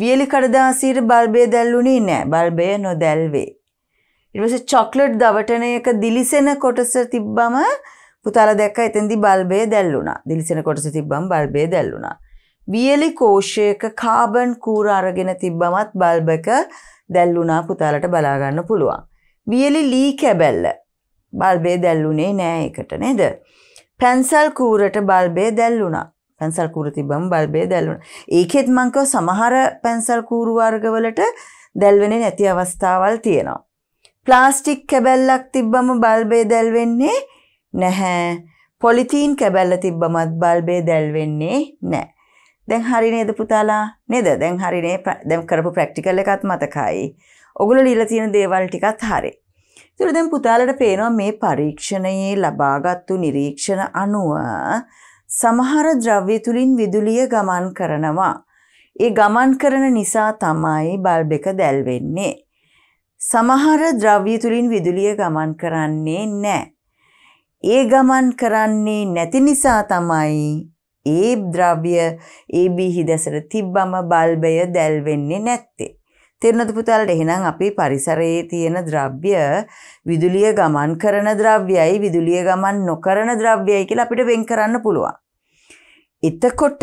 S1: වියලි කඩදාසියට බල්බේ දැල්ලුනේ නෑ. බල්බය නොදැල්වේ. ඊට පස්සේ චොක්ලට් දවටනයක දිලිසෙන කොටස තිබ්බම පුතාලා දැක්ක එතෙන්දී බල්බය දැල්ලුනා. දිලිසෙන කොටස තිබ්බම බල්බය දැල්ලුනා. වියලි කෝෂයක කාබන් කූර අරගෙන තිබ්බමත් බල්බක දැල්ලුනා පුතාලට බලා ගන්න පුළුවන්. වියලි ලී කැබැල්ල බල්බේ දැල්ලුනේ නෑ එකට නේද. පැන්සල් කූරට බල්බේ දැල්ලුණා. පැන්සල් කූර තිබ්බම බල්බේ දැල්ලුණා. ඒකෙත් මං කව සමහර පැන්සල් කූරු වර්ගවලට දැල්වෙන්නේ නැති අවස්ථාවල් තියෙනවා. ප්ලාස්ටික් කැබැල්ලක් තිබ්බම බල්බේ දැල්වෙන්නේ නැහැ. පොලිතීන් කැබැල්ල තිබ්බමත් බල්බේ දැල්වෙන්නේ නැහැ. දැන් හරි නේද පුතාලා නේද දැන් හරිනේ දැම් කරපු ප්‍රක්ටිකල් එකත් මතකයි. ඔගුල ලීලා තියෙන දේවල් ටිකත් හරි. තුර දැන් පුතාලට පේනවා මේ පරීක්ෂණයේ ලබාගත්තු නිරීක්ෂණ අනුව සමහර ද්‍රව්‍ය තුළින් විදුලිය ගමන් කරනවා. ඒ ගමන් කරන නිසා තමයි බල්බ එක දැල්වෙන්නේ. සමහර ද්‍රව්‍ය තුළින් විදුලිය ගමන් කරන්නේ නැහැ. ඒ ගමන් කරන්නේ නැති නිසා තමයි ඒ ද්‍රව්‍ය ඒ බිහිදසට තිබ්බම බල්බය දැල්වෙන්නේ නැත්තේ. තිරණතු පුතාලට එහෙනම් අපි පරිසරයේ තියෙන ද්‍රව්‍ය විදුලිය ගමන් කරන ද්‍රව්‍යයි විදුලිය ගමන් නොකරන ද්‍රව්‍යයි කියලා අපිට වෙන් කරන්න පුළුවන්. එතකොට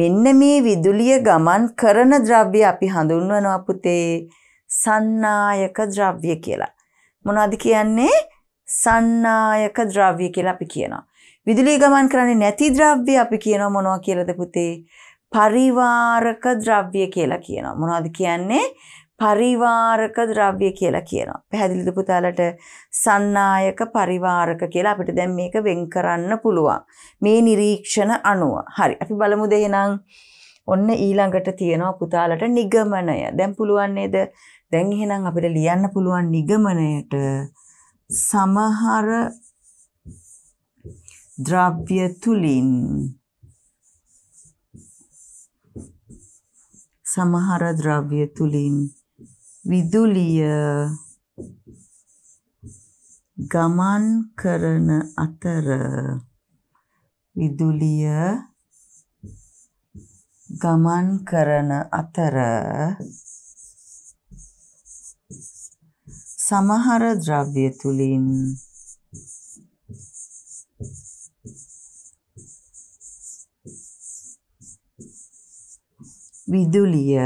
S1: මෙන්න මේ විදුලිය ගමන් කරන ද්‍රව්‍ය අපි හඳුන්වනවා පුතේ සන්නායක ද්‍රව්‍ය කියලා. මොනවද කියන්නේ? සන්නායක ද්‍රව්‍ය කියලා අපි කියනවා. විදුලිය ගමන් කරන්නේ නැති ද්‍රව්‍ය අපි කියනවා මොනවා කියලාද පුතේ? පරිවාරක ද්‍රව්‍ය කියලා කියනවා. මොනවද කියන්නේ? පරිවාරක ද්‍රව්‍ය කියලා කියනවා. පැහැදිලිද පුතාලට? සන්නායක පරිවාරක කියලා අපිට දැන් මේක වෙන් කරන්න පුළුවන්. මේ නිරීක්ෂණ අනුව. හරි. අපි බලමුද එහෙනම් ඔන්න ඊළඟට තියෙනවා පුතාලට නිගමනය. දැන් පුළුවන් නේද? දැන් එහෙනම් අපිට ලියන්න පුළුවන් නිගමනයට සමහර ද්‍රව්‍ය තුලින් සමහර ද්‍රව්‍ය තුලින් විදුලිය ගමන් කරන අතර විදුලිය ගමන් කරන අතර සමහර ද්‍රව්‍ය තුලින් විදුලිය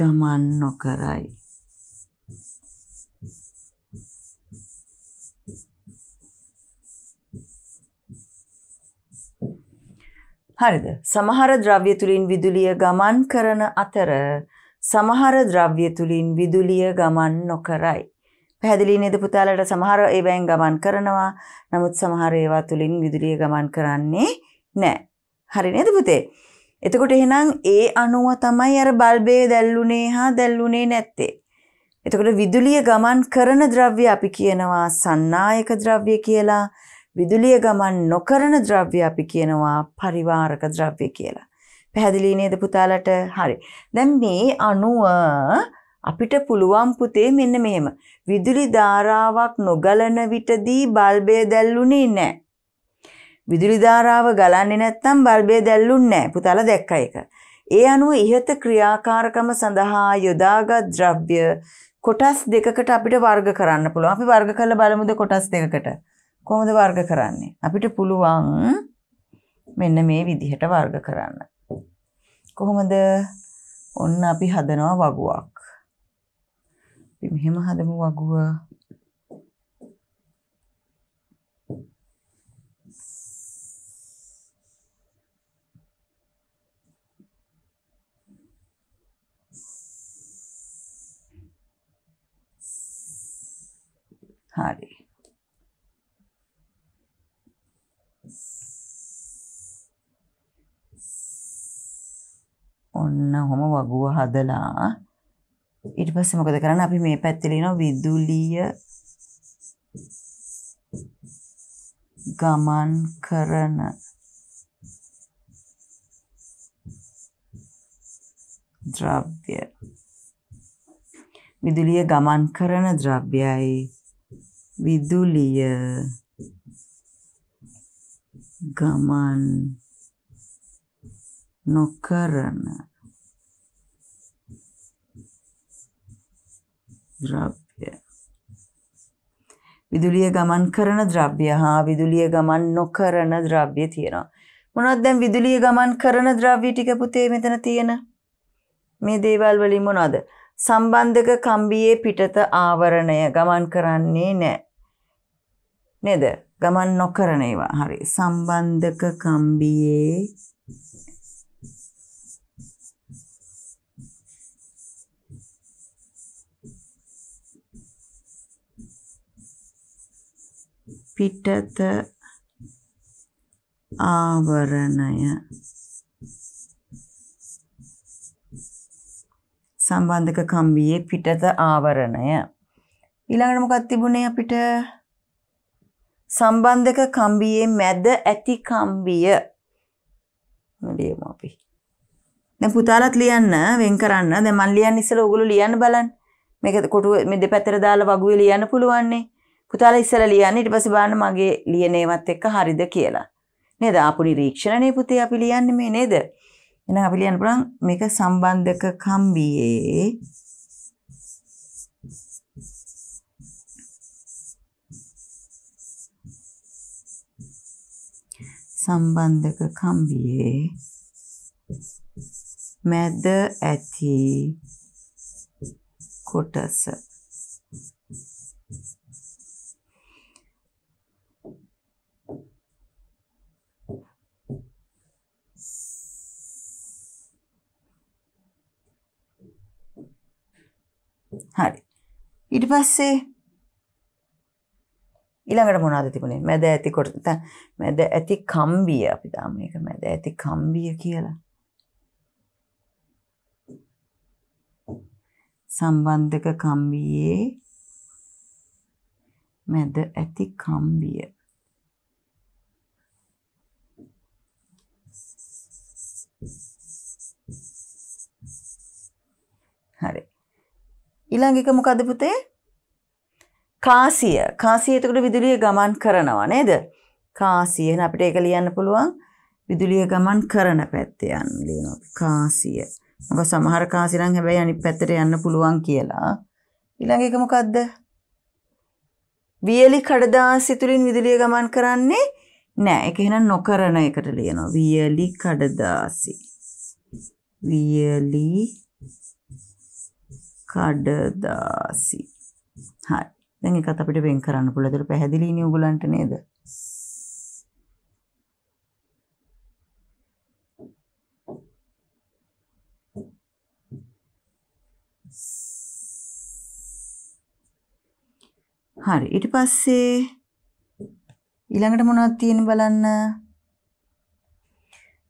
S1: ගමන් නොකරයි හරිද සමහර ද්‍රව්‍ය තුලින් විදුලිය ගමන් කරන අතර සමහර ද්‍රව්‍ය තුලින් විදුලිය ගමන් නොකරයි පැහැදිලි නේද පුතාලට සමහර ඒවායින් ගමන් කරනවා. නමුත් සමහර ඒවා තුලින් විදුලිය ගමන් කරන්නේ නැහැ. හරි නේද පුතේ? එතකොට එහෙනම් ඒ අණුව තමයි අර බල්බේ දැල්ුණේ හා දැල්ුණේ නැත්තේ. එතකොට විදුලිය ගමන් කරන ද්‍රව්‍ය අපි කියනවා සන්නායක ද්‍රව්‍ය කියලා. විදුලිය ගමන් නොකරන ද්‍රව්‍ය අපි කියනවා පරිවාරක ද්‍රව්‍ය කියලා. පැහැදිලි නේද පුතාලට? හරි. දැන් මේ අණුව අපිට පුළුවන් පුතේ මෙන්න මෙහෙම විදුලි ධාරාවක් නොගලන විටදී බල්බය දැල්ලුනේ නැහැ. විදුලි ධාරාව ගලන්නේ නැත්නම් බල්බය දැල්ලුන්නේ නැහැ. පුතාලා දැක්ක එක. ඒ අනුව ইহත ක්‍රියාකාරකම සඳහා යොදාගත් ද්‍රව්‍ය කොටස් දෙකකට අපිට වර්ග කරන්න පුළුවන්. අපි වර්ග කරලා බලමුද කොටස් දෙකකට. කොහොමද වර්ග කරන්නේ? අපිට පුළුවන් මෙන්න මේ විදිහට වර්ග කරන්න. කොහොමද? ඔන්න අපි හදනවා වගුවක්. අපි මෙහෙම හදමු වගුව. හරි. ඔන්න හොම වගුව හදලා ඊට පස්සේ මොකද කරන්නේ අපි මේ පැත්තේ ලියනවා විදුලිය ගමන් කරන ද්‍රව්‍ය විදුලිය ගමන් කරන ද්‍රව්‍යයි විදුලිය ගමන් නොකරන
S2: ද්‍රව්‍ය
S1: විදුලිය ගමන් කරන ද්‍රව්‍ය හා විදුලිය ගමන් නොකරන ද්‍රව්‍ය තියෙනවා. මොනවද දැන් විදුලිය ගමන් කරන ද්‍රව්‍ය ටික පුතේ මෙතන තියෙන? මේ දේවල් වලින් මොනවද? සම්බන්ධක කම්බියේ පිටත ආවරණය ගමන් කරන්නේ නැහැ. නේද? ගමන් නොකරන ඒවා. හරි. සම්බන්ධක කම්බියේ පිටත ආවරණය සම්බන්ධක කම්බියේ පිටත ආවරණය ඊළඟට මොකක් තිබුණේ අපිට සම්බන්ධක කම්බියේ මැද ඇති කම්බිය ලියමු අපි දැන් පුතාලත් ලියන්න වෙන් කරන්න දැන් මම ලියන්න ඉස්සෙල්ලා ඔයගොල්ලෝ ලියන්න බලන්න මේක කොටුව මේ දෙපැත්තට දාලා වගුවේ ලියන්න පුළුවන්නේ පුතාලා ඉස්සලා ලියන්න ඊට පස්සේ බලන්න මගේ ලියන ඒවත් එක්ක හරිද කියලා. නේද? ආපු නිරීක්ෂණනේ පුතේ අපි ලියන්නේ මේ නේද? එහෙනම් අපි ලියන්න පුළුවන් මේක සම්බන්ධක කම්බියේ සම්බන්ධක කම්බියේ මැද ඇති කොටස හරි. ඊට පස්සේ ඊළඟට මොනවද තිබුණේ? මැද ඇති කොට මැද ඇති කම්බිය අපි දාමු මේක මැද ඇති කම්බිය කියලා. සම්බන්ධක කම්බියේ මැද ඇති කම්බිය ඊළඟ එක මොකද පුතේ? කාසිය. කාසිය එතකොට විදුලිය ගමන් කරනවා නේද? කාසිය. එහෙනම් අපිට ඒක ලියන්න පුළුවන්. විදුලිය ගමන් කරන පැත්තේ යන්න ලියනවා. කාසිය. මොකද සමහර කාසි නම් හැබැයි අනිත් පැත්තට යන්න පුළුවන් කියලා. ඊළඟ එක මොකද්ද? වියලි කඩදාසි තුලින් විදුලිය ගමන් කරන්නේ නෑ. ඒක එහෙනම් නොකරන එකට ලියනවා. වියලි කඩදාසි. වියලි කඩදාසි. හරි. දැන් ඒකත් අපිට වෙන් කරන්න පුළුවන්. ඒතර පැහැදිලිනේ උගලන්ට නේද? හරි. ඊට පස්සේ ඊළඟට මොනවද තියෙන බලන්න.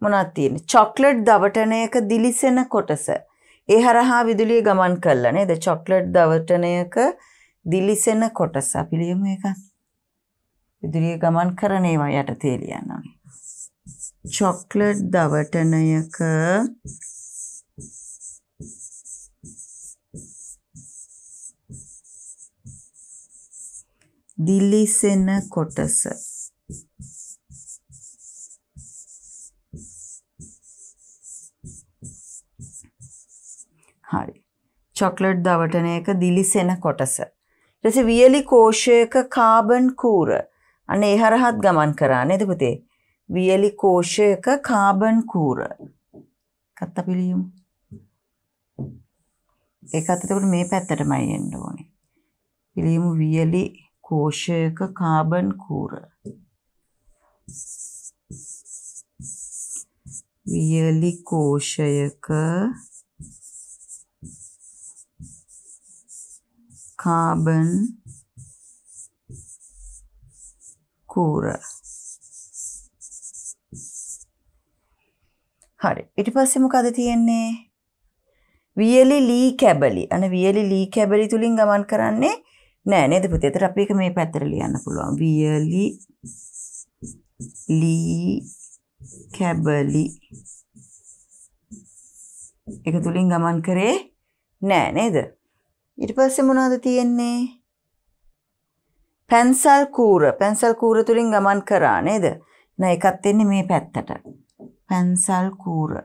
S1: මොනවද තියෙන්නේ? චොක්ලට් දවටනයක දිලිසෙන කොටස. ඒ හරහා විදුලිය ගමන් කළා නේද? චොක්ලට් දවටනයක දිලිසෙන කොටස අපි ලියමු එක. විදුලිය ගමන් කරන ඒවා යටතේ ලියනවා. චොක්ලට් දවටනයක දිලිසෙන කොටස හරි. චොක්ලට් දවටන එක දිලිසෙන කොටස. ඊට වියලි කෝෂයක කාබන් කූර අනේ හරහත් ගමන් කරා නේද පුතේ? වියලි කෝෂයක කාබන් කූර. කත්ත පිළියමු. ඒකත් එතකොට මේ පැත්තටමයි එන්න ඕනේ. පිළියමු වියලි කෝෂයක කාබන් කූර. වියලි කෝෂයක carbon කූර හරි ඊට පස්සේ මොකද තියෙන්නේ වියලි ලී කැබලි අන වියලි ලී කැබලි තුලින් ගමන් කරන්නේ නෑ නේද පුතේ. ඒතර අපි එක මේ පැත්තට ලියන්න පුළුවන්. වියලි ලී කැබලි ඒක තුලින් ගමන් කරේ නෑ නේද? ඊට පස්සේ මොනවද තියෙන්නේ? පැන්සල් කූර. පැන්සල් කූර තුලින් ගමන් කරා නේද? නෑ එකක් තින්නේ මේ පැත්තට. පැන්සල් කූර.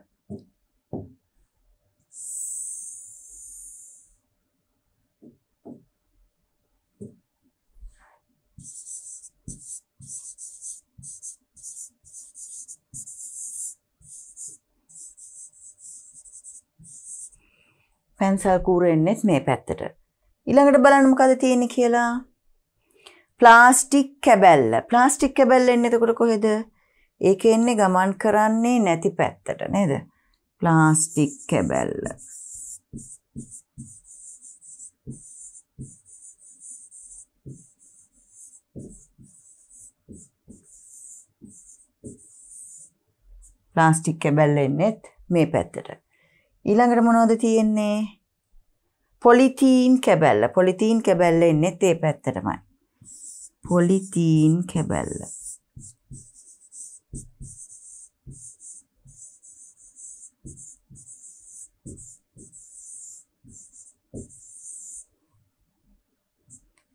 S1: පැන්සල් කූර එන්නෙත් මේ පැත්තට. ඊළඟට බලන්න මොකද තියෙන්නේ කියලා. ප්ලාස්ටික් කැබැල්ල. ප්ලාස්ටික් කැබැල්ල එන්නේ එතකොට කොහෙද? ඒක එන්නේ ගමන් කරන්නේ නැති පැත්තට නේද? ප්ලාස්ටික් කැබැල්ල. ප්ලාස්ටික් කැබැල්ල එන්නෙත් මේ පැත්තට. ඊළඟට මොනවද තියෙන්නේ? පොලිතීන් කැබැල්ල. පොලිතීන් කැබැල්ල එන්නේ ඒ පැත්තටමයි. පොලිතීන් කැබැල්ල.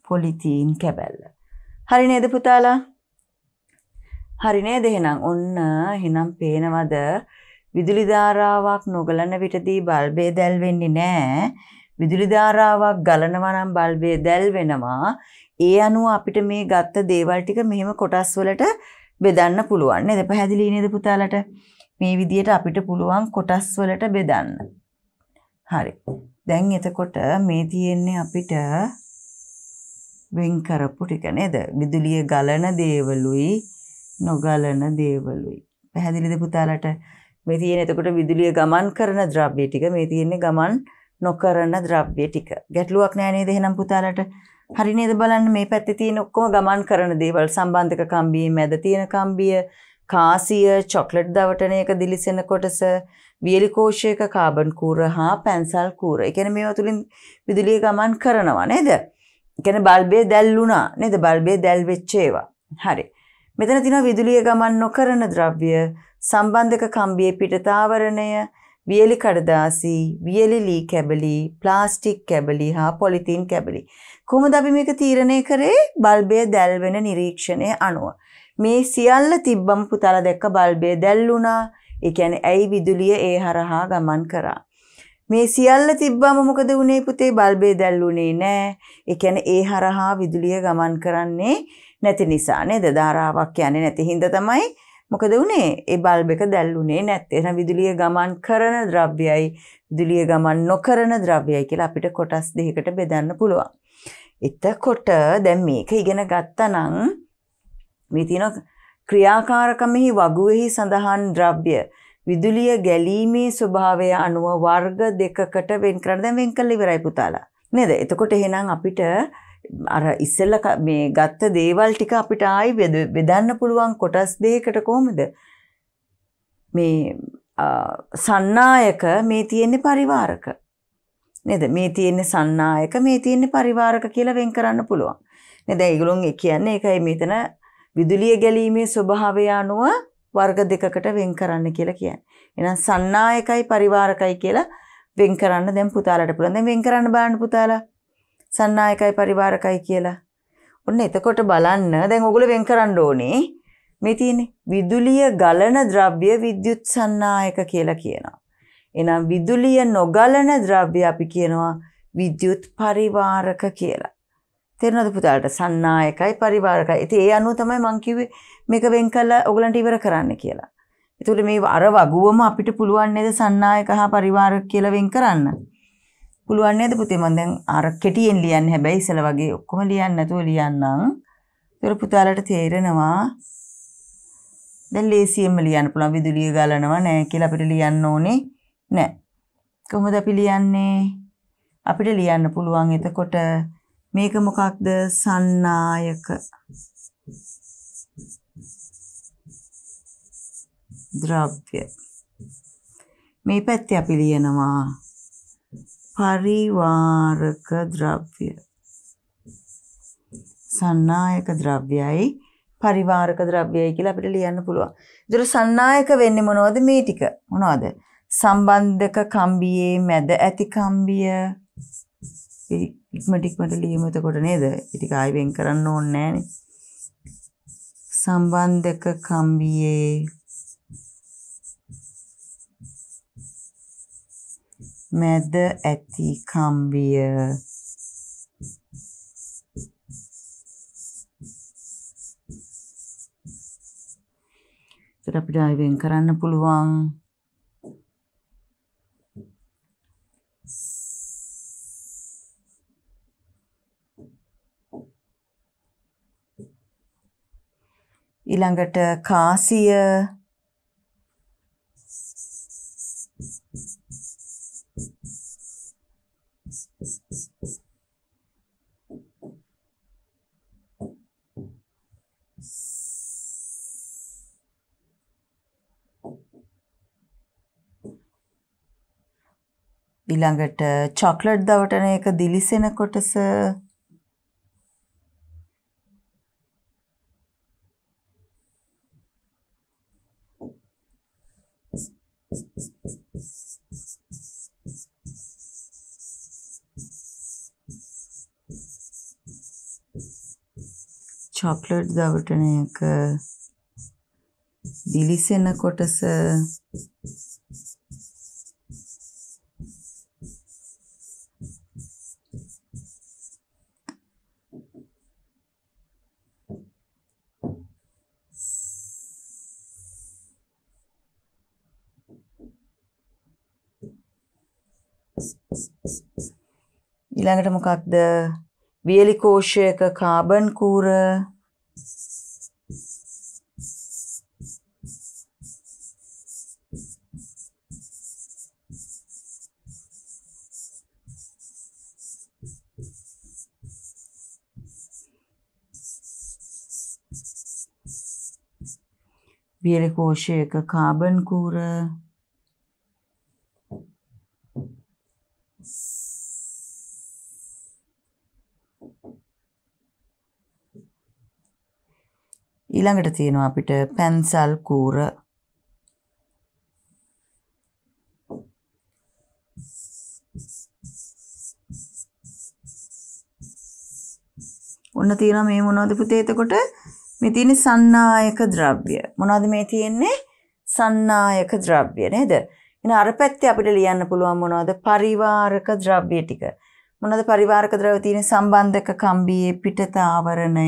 S1: පොලිතීන් කැබැල්ල. හරි නේද පුතාලා? හරි නේද එහෙනම් ඔන්න එහෙනම් පේනවද විදුලි ධාරාවක් නොගලන විටදී බල්බය දැල්වෙන්නේ නැහැ. විදුලි ධාරාවක් ගලනවා නම් බල්බය දැල්වෙනවා. ඒ අනුව අපිට මේ ගත්ත දේවල් ටික මෙහෙම කොටස් වලට බෙදන්න පුළුවන් නේද? පැහැදිලි නේද පුතාලට? මේ විදියට අපිට පුළුවන් කොටස් වලට බෙදන්න. හරි. දැන් එතකොට මේ තියෙන්නේ අපිට වෙන් කරපු ටික නේද? විදුලිය ගලන දේවලුයි නොගලන දේවලුයි. පැහැදිලිද පුතාලට? මේ තියෙන එතකොට විදුලිය ගමන් කරන ද්‍රව්‍ය ටික මේ තියෙන්නේ ගමන් නොකරන ද්‍රව්‍ය ටික. ගැටලුවක් නෑ නේද එහෙනම් පුතාලට? හරි නේද බලන්න මේ පැත්තේ තියෙන ඔක්කොම ගමන් කරන දේවල් සම්බන්ධක කම්බියේ මැද තියෙන කම්බිය කාසිය චොක්ලට් දවටනයක දිලිසෙන කොටස වියලි කෝෂයක කාබන් කූර හා පැන්සල් කූර එකන මේවා තුළින් විදුලිය ගමන් කරනවා නේද එකන බල්බේ දැල්ලුනා නේද බල්බේ දැල්වෙච්චේවා හරි මෙතන තියෙනවා විදුලිය ගමන් නොකරන ද්‍රව්‍ය, සම්බන්ධක කම්බියේ පිට තාවරණය, වියලි කඩදාසි, වියලි ලී කැබලි, ප්ලාස්ටික් කැබලි හා පොලිතීන් කැබලි. කොහොමද අපි මේක තීරණය කරේ? බල්බය දැල්වෙන නිරීක්ෂණය අනුව. මේ සියල්ල තිබ්බම පුතාලා දැක්ක බල්බය දැල්ුණා. ඒ කියන්නේ ඇයි විදුලිය ඒ හරහා ගමන් කරා. මේ සියල්ල තිබ්බම මොකද වුනේ පුතේ බල්බේ දැල්ුණේ නෑ. ඒ කියන්නේ ඒ හරහා විදුලිය ගමන් කරන්නේ නැති නිසා නේද ධාරාවක් යන්නේ නැති හින්දා තමයි මොකද වුනේ ඒ බල්බ් එක දැල්ුනේ නැත්තේ එහෙනම් විදුලිය ගමන් කරන ද්‍රව්‍යයයි විදුලිය ගමන් නොකරන ද්‍රව්‍යයයි කියලා අපිට කොටස් දෙකකට බෙදන්න පුළුවන්. එතකොට දැන් මේක ඉගෙන ගත්තනම් මේ තියෙන ක්‍රියාකාරකමෙහි වගුවේහි සඳහන් ද්‍රව්‍ය විදුලිය ගැලීමේ ස්වභාවය අනුව වර්ග දෙකකට වෙන් කරන්න දැන් වෙන් කළ ඉවරයි පුතාලා. නේද? එතකොට එහෙනම් අපිට අර ඉස්සෙල්ල මේ ගත්ත දේවල් ටික අපිට ආයි බෙදන්න පුළුවන් කොටස් දෙකකට කොහොමද මේ සන්නායක මේ තියෙන්නේ පරිවාරක නේද මේ තියෙන්නේ සන්නායක මේ තියෙන්නේ පරිවාරක කියලා වෙන් කරන්න පුළුවන් නේද ඒගොල්ලෝ කියන්නේ ඒකයි මෙතන විදුලිය ගැලීමේ ස්වභාවය අනුව වර්ග දෙකකට වෙන් කරන්න කියලා කියන්නේ. එහෙනම් සන්නායකයි පරිවාරකයි කියලා වෙන් කරන්න දැන් පුතාලට පුළුවන්. දැන් වෙන් කරන්න බලන්න පුතාලා. සන්නායකයි පරිවාරකයි කියලා. ඔන්න එතකොට බලන්න දැන් ඔගොල්ලෝ වෙන් කරන්න ඕනේ. මේ තියෙන්නේ විදුලිය ගලන ද්‍රව්‍ය විද්‍යුත් සන්නායක කියලා කියනවා. එහෙනම් විදුලිය නොගලන ද්‍රව්‍ය අපි කියනවා විද්‍යුත් පරිවාරක කියලා. තේරෙනවද පුතාලට? සන්නායකයි පරිවාරකයි. ඉතින් ඒ අනුව තමයි මම කිව්වේ මේක වෙන් කළා ඔයගලන්ට ඉවර කරන්න කියලා. ඒතකොට මේ අර වගුවම අපිට පුළුවන් නේද සන්නායක හා පරිවාරක කියලා වෙන් කරන්න? පුළුවන් නේද පුතේ මම දැන් අර කෙටියෙන් ලියන්න හැබැයි ඉසල වගේ ඔක්කොම ලියන්න නැතුව ලියන්නම්. ඒතර පුතාලට තේරෙනවා. දැන් ලේසියෙන්ම ලියන්න පුළුවන් විදුලිය ගලනවා නෑ කියලා අපිට ලියන්න ඕනේ නෑ. කොහොමද අපි ලියන්නේ? අපිට ලියන්න පුළුවන් එතකොට මේක මොකක්ද සන්නායක ද්‍රව්‍ය මේ පැත්තේ අපි ලියනවා පරිවාරක ද්‍රව්‍ය සන්නායක ද්‍රව්‍යයි පරිවාරක ද්‍රව්‍යයි කියලා අපිට ලියන්න පුළුවන්. ඒතර සන්නායක වෙන්නේ මොනවද මේ ටික? මොනවද? සම්බන්ධක කම්බියේ මැද ඇති කම්බිය ඉක්මට ඉක්මට ලියමු එතකොට නේද? ටික ආයෙ වෙන් කරන්න ඕනේ නැහනේ. සම්බන්ධක කම්බියේ මැද ඇති කම්බිය ඒකට අපිට ආයෙත් කරන්න පුළුවන් ඊළඟට කාසිය ඊළඟට චොක්ලට් දවටන එක දිලිසෙන කොටස චොක්ලට් දවටන එක දිලිසෙන කොටස ඊළඟට මොකක්ද? වියලි කෝෂයක කාබන් කූර වියලි කෝෂයක කාබන් කූර ඊළඟට තියෙනවා අපිට පැන්සල් කූර ඔන්න තියෙනවා මේ මොනවද පුතේ එතකොට මේ තියෙන්නේ සන්නායක ද්‍රව්‍ය මොනවද මේ තියෙන්නේ සන්නායක ද්‍රව්‍ය නේද එහෙනම් අර පැත්තේ අපිට ලියන්න පුළුවන් මොනවද පරිවාරක ද්‍රව්‍ය ටික මොනවද පරිවාරක ද්‍රව්‍ය තියෙන්නේ සම්බන්ධක කම්බියේ පිටත ආවරණය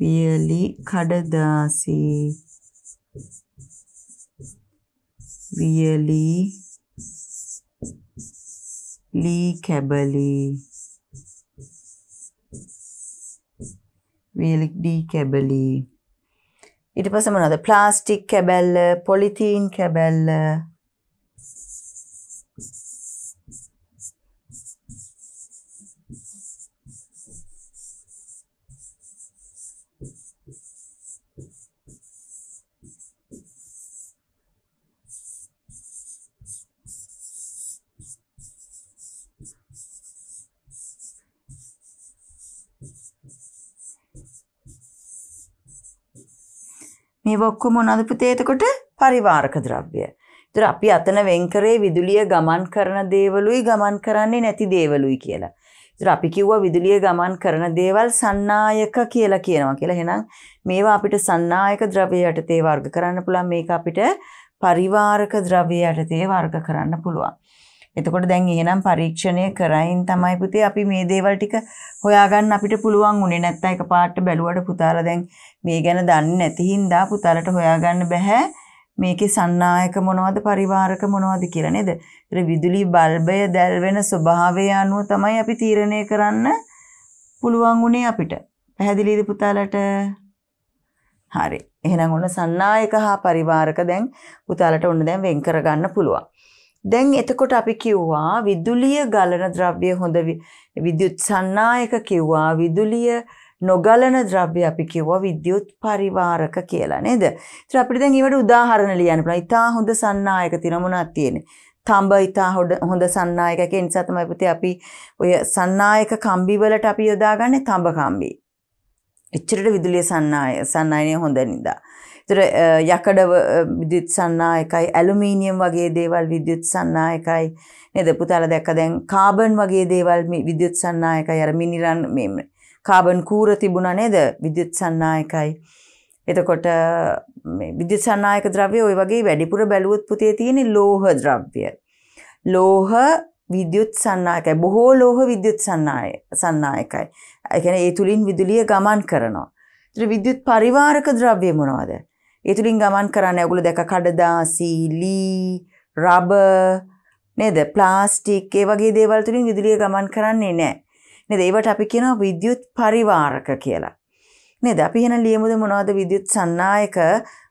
S1: වියලි කඩදාසි වියලි ලී කැබලි වියලි ඩී කැබලි ඊට පස්සේ මොනවද ප්ලාස්ටික් කැබැල්ල පොලිතීන් කැබැල්ල මේ ඔක්කොම මොනවද පුතේ එතකොට පරිවාරක ද්‍රව්‍ය. ඒතර අපි අතන වෙන් කරේ විදුලිය ගමන් කරන දේවලුයි ගමන් කරන්නේ නැති දේවලුයි කියලා. ඒතර අපි කිව්වා විදුලිය ගමන් කරන දේවල් සන්නායක කියලා කියනවා කියලා. එහෙනම් මේවා අපිට සන්නායක ද්‍රව්‍ය යටතේ වර්ග කරන්න පුළුවන්. මේක අපිට පරිවාරක ද්‍රව්‍ය යටතේ වර්ග කරන්න පුළුවන්. එතකොට දැන් එහෙනම් පරීක්ෂණය කරයින් තමයි පුතේ අපි මේ දේවල් ටික හොයාගන්න අපිට පුළුවන් උනේ නැත්තම් එකපාරට බැලුවට පුතාලා දැන් මේ ගැන දන්නේ නැති හින්දා පුතාලට හොයාගන්න බෑ මේකේ සන්නායක මොනවද පරිවාරක මොනවද කියලා නේද? ඒතර විදුලි බල්බය දැල්වෙන ස්වභාවය අනුව තමයි අපි තීරණය කරන්න පුළුවන් උනේ අපිට. පැහැදිලිද පුතාලට? හරි. එහෙනම් ඔන්න සන්නායක හා පරිවාරක දැන් පුතාලට ඔන්න දැන් වෙන් කරගන්න පුළුවන්. දැන් එතකොට අපි කිව්වා විදුලිය ගලන ද්‍රව්‍ය හොඳ විද්‍යුත් සන්නායක කිව්වා විදුලිය නොගලන ද්‍රව්‍ය අපි කිව්වා විද්‍යුත් පරිවාරක කියලා නේද? ඉතින් අපිට දැන් ඊවට උදාහරණ ලියන්න පුළුවන්. ඉතා හොඳ සන්නායක තියෙන මොනවද තියෙන්නේ? තඹ ඉතා හොඳ සන්නායකක ඒ නිසා තමයි පුතේ අපි ඔය සන්නායක කම්බි වලට අපි යොදාගන්නේ තඹ කම්බි. එච්චරට විදුලිය සන්නාය සන්නායනය හොඳ නිදා. තර යකඩ විදුත් සන්නා එකයි ඇලුමීනියම් වගේ දේවල් විදුත් සන්නා එකයි නද පුතාල දැක්ක දැන් කාබන් වගේ දේවල් විදුත් සන්නා එකයි අර මිනිරන් මෙම කාබන් කූර තිබුණ නේද විදුත් සන්නා එකයි. එතකොට විදුත් සන්නායක ද්‍රව්‍ය ඔය වගේ වැඩිපුර බැලුවොත් පුතේ තියෙන ලෝහ ද්‍රව්‍ය. ලෝහ විද්‍යුත් සන්නායකයි බොහෝ ලෝහ විද්‍යුත් සන්නාය සන්නායකයි. ඒ කියන්නේ ඒ තුලින් විදුලිය ගමන් කරනවා. ඒතර විද්‍යුත් පරිවාරක ද්‍රව්‍ය මොනවද? ඒ තුලින් ගමන් කරන්න ඔගුල දැක කඩදාසි ලී රබ නේද ප්ලාස්ටික් ඒ වගේ දේවල් තුලින් විදුලිය ගමන් කරන්නේ නැහැ නේද ඒවට අපි කියනවා විද්‍යුත් පරිවාරක කියලා නේද අපි එහෙනම් ලියමුද මොනවද විද්‍යුත් සන්නායක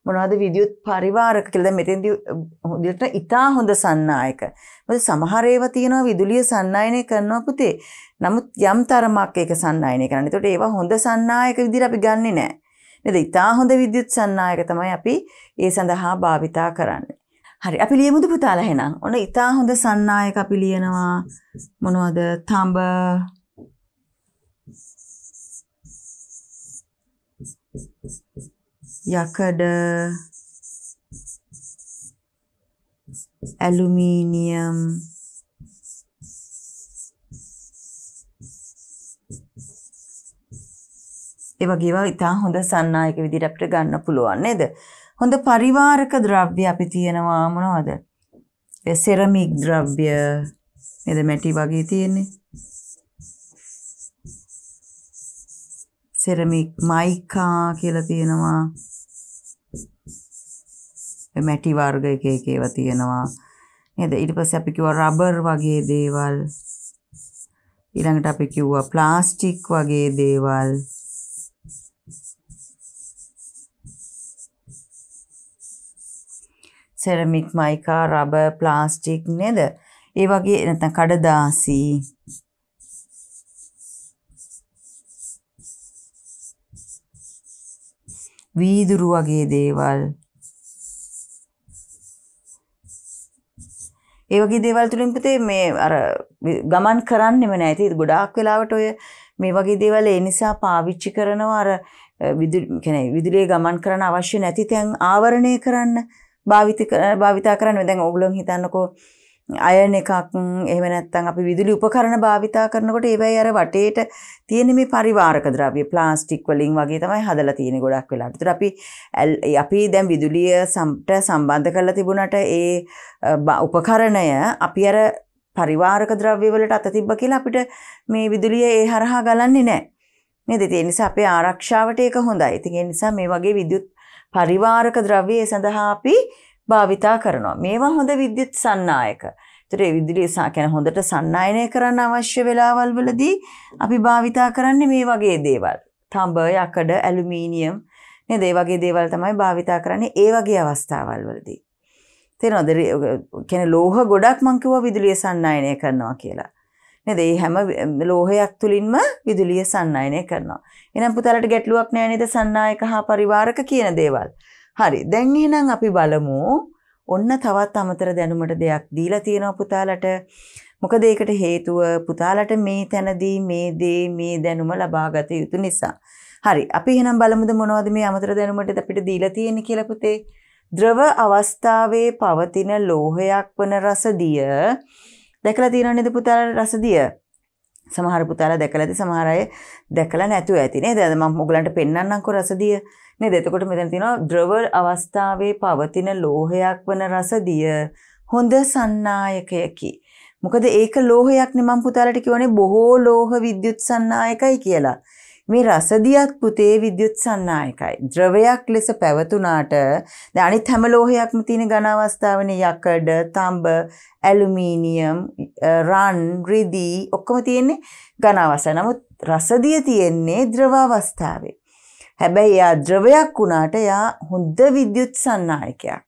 S1: මොනවද විද්‍යුත් පරිවාරක කියලා දැන් මෙතෙන්දී හොඳට ඉතා හොඳ සන්නායක මොකද සමහර ඒවා තියෙනවා විදුලිය සන්නායනය කරනවා පුතේ නමුත් යම් තරමක් ඒක සන්නායනය කරන්න. ඒතකොට ඒවා හොඳ සන්නායක විදිහට අපි ගන්නෙ නැහැ. නේද? ඉතා හොඳ විද්‍යුත් සන්නායක තමයි අපි ඒ සඳහා භාවිතා කරන්නේ. හරි අපි ලියමුද පුතාලා එහෙනම්. ඔන්න ඉතා හොඳ සන්නායක අපි ලියනවා මොනවද? තඹ යකඩ ඇලුමිනියම් ඒ වගේ ඒවා ඉතා හොඳ සන්නායක විදිහට අපිට ගන්න පුළුවන් නේද? හොඳ පරිවාරක ද්‍රව්‍ය අපි තියෙනවා මොනවද? සෙරමික් ද්‍රව්‍ය නේද මැටි වගේ තියෙන්නේ. සෙරමික් මයිකා කියලා තියෙනවා. මැටි වර්ග එක එක ඒවා තියෙනවා. නේද? ඊට පස්සේ අපි කිව්වා රබර් වගේ දේවල්. ඊළඟට අපි කිව්වා ප්ලාස්ටික් වගේ දේවල්. සෙරමික් මයිකා රබර් ප්ලාස්ටික් නේද? ඒ වගේ නැත්නම් කඩදාසි වීදුරු වගේ දේවල් ඒ වගේ දේවල් තුලින් පුතේ මේ අර ගමන් කරන්නෙම නැහැ. ඉතින් ගොඩාක් වෙලාවට ඔය මේ වගේ දේවල් ඒ නිසා පාවිච්චි කරනවා අර විදුලි කියන්නේ විදුලිය ගමන් කරන්න අවශ්‍ය නැති තැන් ආවරණය කරන්න. භාවිත භාවිතා කරන්න දැන් ඔගලොන් හිතන්නකෝ අයන එකක් එහෙම නැත්නම් අපි විදුලි උපකරණ භාවිතා කරනකොට ඒවයි අර වටේට තියෙන මේ පරිවාරක ද්‍රව්‍ය ප්ලාස්ටික් වලින් වගේ තමයි හදලා තියෙන්නේ ගොඩක් වෙලාවට. ඒතර අපි අපි දැන් විදුලිය සම්ට සම්බන්ධ කරලා තිබුණාට ඒ උපකරණය අපි අර පරිවාරක ද්‍රව්‍ය වලට අත තිබ්බ කියලා අපිට මේ විදුලිය ඒ හරහා ගලන්නේ නැහැ. නේද? ඒ නිසා අපේ ආරක්ෂාවට ඒක හොඳයි. ඉතින් ඒ නිසා මේ වගේ විදුලි පරිවාරක ද්‍රව්‍ය සඳහා අපි භාවිතා කරනවා. මේවා හොඳ විද්‍යුත් සන්නායක. ඒතර විදුලිය කියන හොඳට සන්නායනය කරන්න අවශ්‍ය වෙලාවල් වලදී අපි භාවිතා කරන්නේ මේ වගේ දේවල්. තඹ, යකඩ, ඇලුමිනියම් නේද? ඒ වගේ දේවල් තමයි භාවිතා කරන්නේ ඒ වගේ අවස්ථාවල් වලදී. තේරෙනවද? කියන්නේ ලෝහ ගොඩක් මං කිව්වා විදුලිය සන්නායනය කරනවා කියලා. නේද? මේ හැම ලෝහයක් තුලින්ම විදුලිය සන්නායනය කරනවා. එහෙනම් පුතාලට ගැටලුවක් නෑ නේද සන්නායක හා පරිවාරක කියන දේවල්. හරි. දැන් එහෙනම් අපි බලමු ඔන්න තවත් අමතර දැනුමට දෙයක් දීලා තියෙනවා පුතාලට. මොකද ඒකට හේතුව පුතාලට මේ තැනදී මේ දේ මේ දැනුම ලබාගත යුතු නිසා. හරි. අපි එහෙනම් බලමුද මොනවද මේ අමතර දැනුමට අපිට දීලා තියෙන්නේ කියලා පුතේ. ද්‍රව අවස්ථාවේ පවතින ලෝහයක් වන රසදිය දැකලා තියෙනව නේද පුතාලා රසදිය? සමහර පුතාලා දැකලා ඇති සමහර අය දැකලා නැතුව ඇති නේද? මම ඔයගලන්ට පෙන්වන්නම්කෝ රසදිය. නේද? එතකොට මෙතන තියෙනවා ද්‍රව අවස්ථාවේ පවතින ලෝහයක් වන රසදිය හොඳ සන්නායකයකි. මොකද ඒක ලෝහයක් නේ මම පුතාලට කියවනේ බොහෝ ලෝහ විද්‍යුත් සන්නායකයි කියලා. මේ රසදියත් පුතේ විද්‍යුත් සන්නායකයි. ද්‍රවයක් ලෙස පැවතුනාට දැන් අනිත් හැම ලෝහයක්ම තියෙන ඝන අවස්ථාවනේ යකඩ, තඹ, ඇලුමිනියම්, රන්, රිදී ඔක්කොම තියෙන්නේ ඝන අවස්ථාව. නමුත් රසදිය තියෙන්නේ ද්‍රව අවස්ථාවේ. හැබැයි එයා ද්‍රවයක් වුණාට එයා හොඳ විද්‍යුත් සන්නායකයක්.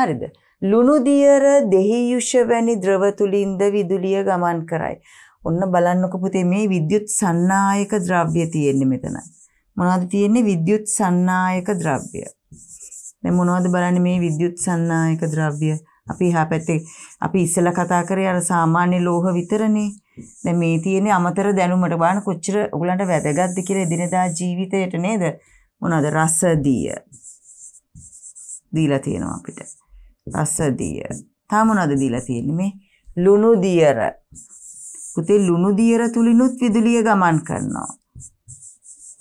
S1: හරිද? ලුණු දියර දෙහියුෂ වැනි ද්‍රව තුලින්ද විදුලිය ගමන් කරයි. ඔන්න බලන්නකො පුතේ මේ විද්‍යුත් සන්නායක ද්‍රව්‍ය තියෙන්නේ මෙතන. මොනවද තියෙන්නේ විද්‍යුත් සන්නායක ද්‍රව්‍ය. දැන් මොනවද බලන්නේ මේ විද්‍යුත් සන්නායක ද්‍රව්‍ය? අපි එහා පැත්තේ අපි ඉස්සෙල්ලා කතා කරේ අර සාමාන්‍ය ලෝහ විතරනේ. දැන් මේ තියෙන අමතර දැනුමට බලන්න කොච්චර ඔයගලන්ට වැදගත්ද කියලා එදිනදා ජීවිතයට නේද? මොනවද රසදිය. දීලා තියෙනවා අපිට. රසදිය. තා මොනවද දීලා තියෙන්නේ මේ ලුණු දියර. පුතේ ලුණු දියර තුලිනුත් විදුලිය ගමන් කරනවා.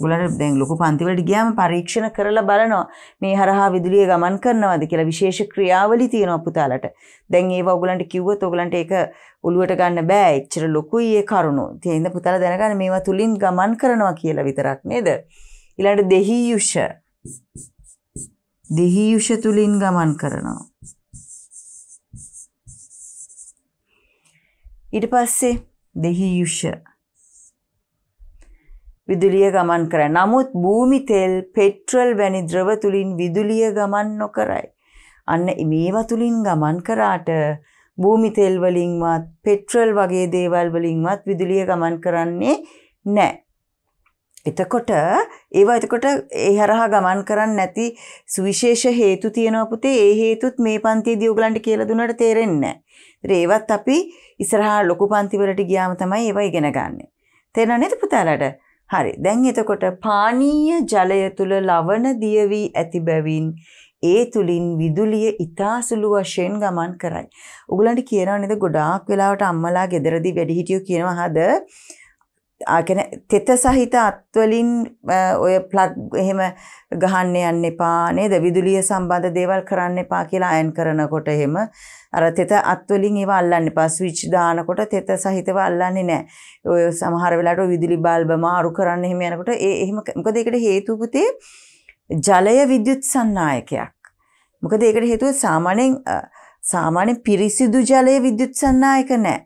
S1: උගලන්ට දැන් ලොකු පන්ති වලට ගියාම පරීක්ෂණ කරලා බලනවා මේ හරහා විදුලිය ගමන් කරනවද කියලා විශේෂ ක්‍රියාවලි තියෙනවා පුතාලට. දැන් ඒව උගලන්ට කිව්වොත් උගලන්ට ඒක ඔළුවට ගන්න බෑ. එච්චර ලොකුයි ඒ කරුණු. ඒ හින්දා පුතාලා දැනගන්න මේවා තුලින් ගමන් කරනවා කියලා විතරක් නේද? ඊළඟට දෙහියුෂ. දෙහියුෂ තුලින් ගමන් කරනවා. ඊට පස්සේ දෙහියුෂ විදුලිය ගමන් කරයි. නමුත් භූමි තෙල්, පෙට්‍රල් වැනි ද්‍රව තුලින් විදුලිය ගමන් නොකරයි. අන්න මේවා තුලින් ගමන් කරාට භූමි තෙල් වලින්වත්, පෙට්‍රල් වගේ දේවල් වලින්වත් විදුලිය ගමන් කරන්නේ නැහැ. එතකොට ඒවා එතකොට ඒ හරහා ගමන් කරන්නේ නැති සුවිශේෂ හේතු තියෙනවා පුතේ. ඒ හේතුත් මේ පන්තියේදී උගලන්ට කියලා දුන්නාට තේරෙන්නේ නැහැ. ඒවත් අපි ඉස්සරහා ලොකු පන්තිවලට ගියාම තමයි ඒව ඉගෙන ගන්න. තේරෙනව නේද පුතාලට? හරි. දැන් එතකොට පානීය ජලය තුල ලවණ දියවි ඇති බැවින් ඒ තුලින් විදුලිය ඉතා සුළු වශයෙන් ගමන් කරයි. උගලන්ට කියනවා නේද ගොඩාක් වෙලාවට අම්මලා ගෙදරදී වැඩිහිටියෝ කියනවා හද ආකන තෙත සහිත අත්වලින් ඔය ප්ලග් එහෙම ගහන්න යන්න එපා නේද විදුලිය සම්බන්ධ දේවල් කරන්න එපා කියලා අයන් කරනකොට එහෙම අර තෙත අත් වලින් ඒව අල්ලන්න එපා. ස්විච් දානකොට තෙත සහිතව අල්ලන්නේ නැහැ. ඔය සමහර වෙලාවට විදුලි බල්බ මාරු කරන්න එහෙම යනකොට ඒ එහෙම මොකද ඒකට හේතුව පුතේ ජලය විද්‍යුත් සන්නායකයක්. මොකද ඒකට හේතුව සාමාන්‍යයෙන් සාමාන්‍ය පිරිසිදු ජලය විද්‍යුත් සන්නායක නැහැ.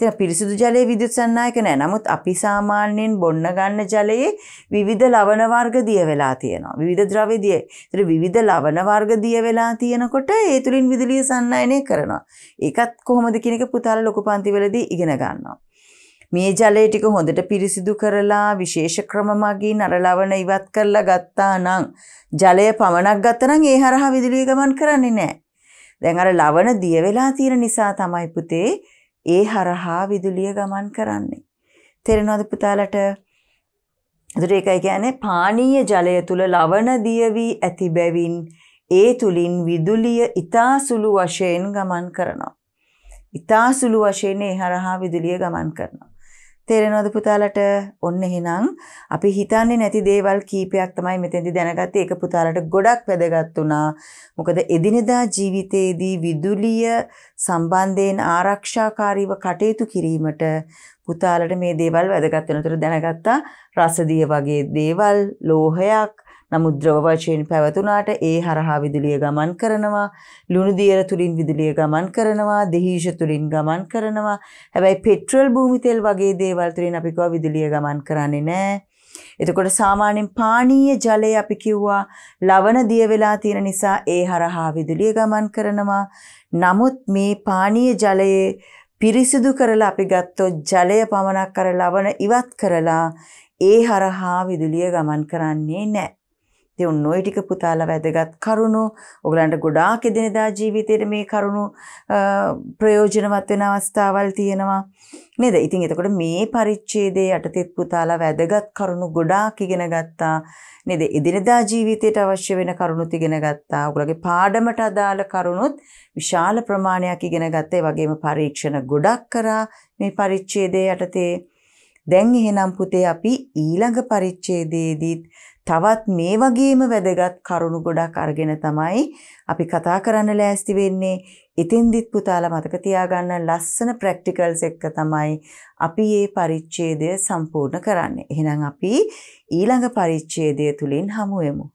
S1: තින පිරිසිදු ජලය විදුත් සන්නායක නෑ නමුත් අපි සාමාන්‍යයෙන් බොන්න ගන්න ජලයේ විවිධ ලවණ වර්ග දිය වෙලා තියෙනවා විවිධ ද්‍රව්‍ය දිය. ඒතර විවිධ ලවණ වර්ග දිය වෙලා තියෙනකොට ඒ තුලින් විදුලිය සන්නායනය කරනවා. ඒකත් කොහොමද කියන එක පුතාලා ලොකු පන්ති වලදී ඉගෙන ගන්නවා. මේ ජලය ටික හොඳට පිරිසිදු කරලා විශේෂ ක්‍රම මගින් අර ලවණ ඉවත් කරලා ගත්තා නම් ජලය පමණක් ගත්තනම් ඒ හරහා විදුලිය ගමන් කරන්නේ නැහැ. දැන් අර ලවණ දිය වෙලා තියෙන නිසා තමයි පුතේ ඒ හරහා විදුලිය ගමන් කරන්නේ. තේරෙනවද පුතාලට? ඒතර ඒකයි කියන්නේ පානීය ජලය තුල ලවණ දියවි ඇති බැවින් ඒ තුලින් විදුලිය ඊතා සුළු වශයෙන් ගමන් කරනවා. ඊතා සුළු වශයෙන් ඒ හරහා විදුලිය ගමන් කරනවා. තේරෙනවද පුතාලට? ඔන්න එහෙනම් අපි හිතන්නේ නැති දේවල් කීපයක් තමයි මෙතෙන්දි දැනගත්තේ. ඒක පුතාලට ගොඩක් වැදගත් වුණා. මොකද එදිනෙදා ජීවිතයේදී විදුලිය සම්බන්ධයෙන් ආරක්ෂාකාරීව කටයුතු කිරීමට පුතාලට මේ දේවල් වැදගත් වෙනතර දැනගත්තා. රසදිය වගේ දේවල්, ලෝහයක්, නමුත් ද්‍රව වශයෙන් පැවතුනාට ඒ හරහා විදුලිය ගමන් කරනවා, ලුණු දියර තුලින් විදුලිය ගමන් කරනවා, දෙහීෂ තුලින් ගමන් කරනවා. හැබැයි පෙට්‍රල් භූමි තෙල් වගේ දේවල් තුලින් අපි කව විදුලිය ගමන් කරන්නේ නැහැ. එතකොට සාමාන්‍යයෙන් පානීය ජලය අපි කිව්වා ලවණ දිය වෙලා තියෙන නිසා ඒ හරහා විදුලිය ගමන් කරනවා. නමුත් මේ පානීය ජලයේ පිරිසිදු කරලා අපි ගත්තොත් ජලය පමණක් කර ලවණ ඉවත් කරලා ඒ හරහා විදුලිය ගමන් කරන්නේ නැහැ. ඉතින් ඔන්න ඔය ටික පුතාලා වැදගත් කරුණු ඔයගලන්ට ගොඩාක් එදිනෙදා ජීවිතේට මේ කරුණු ප්‍රයෝජනවත් වෙන අවස්ථාවල් තියෙනවා නේද? ඉතින් එතකොට මේ පරිච්ඡේදයේ යටතේ පුතාලා වැදගත් කරුණු ගොඩාක් ඉගෙන ගත්තා නේද? එදිනෙදා ජීවිතයට අවශ්‍ය වෙන කරුණුත් ඉගෙන ගත්තා. ඔයගලගේ පාඩමට අදාළ කරුණුත් විශාල ප්‍රමාණයක් ඉගෙන ගත්තා. ඒ වගේම පරීක්ෂණ ගොඩක් කරා මේ පරිච්ඡේදයේ යටතේ. දැන් එහෙනම් පුතේ අපි ඊළඟ පරිච්ඡේදයේදීත් තවත් මේ වගේම වැදගත් කරුණු ගොඩක් අරගෙන තමයි අපි කතා කරන්න ලෑස්ති වෙන්නේ. ඉතින්දිත් පුතාලා මතක තියාගන්න ලස්සන ප්‍රැක්ටිකල්ස් එක්ක තමයි අපි මේ පරිච්ඡේදය සම්පූර්ණ කරන්නේ. එහෙනම් අපි
S2: ඊළඟ පරිච්ඡේදය තුලින් හමු වෙමු.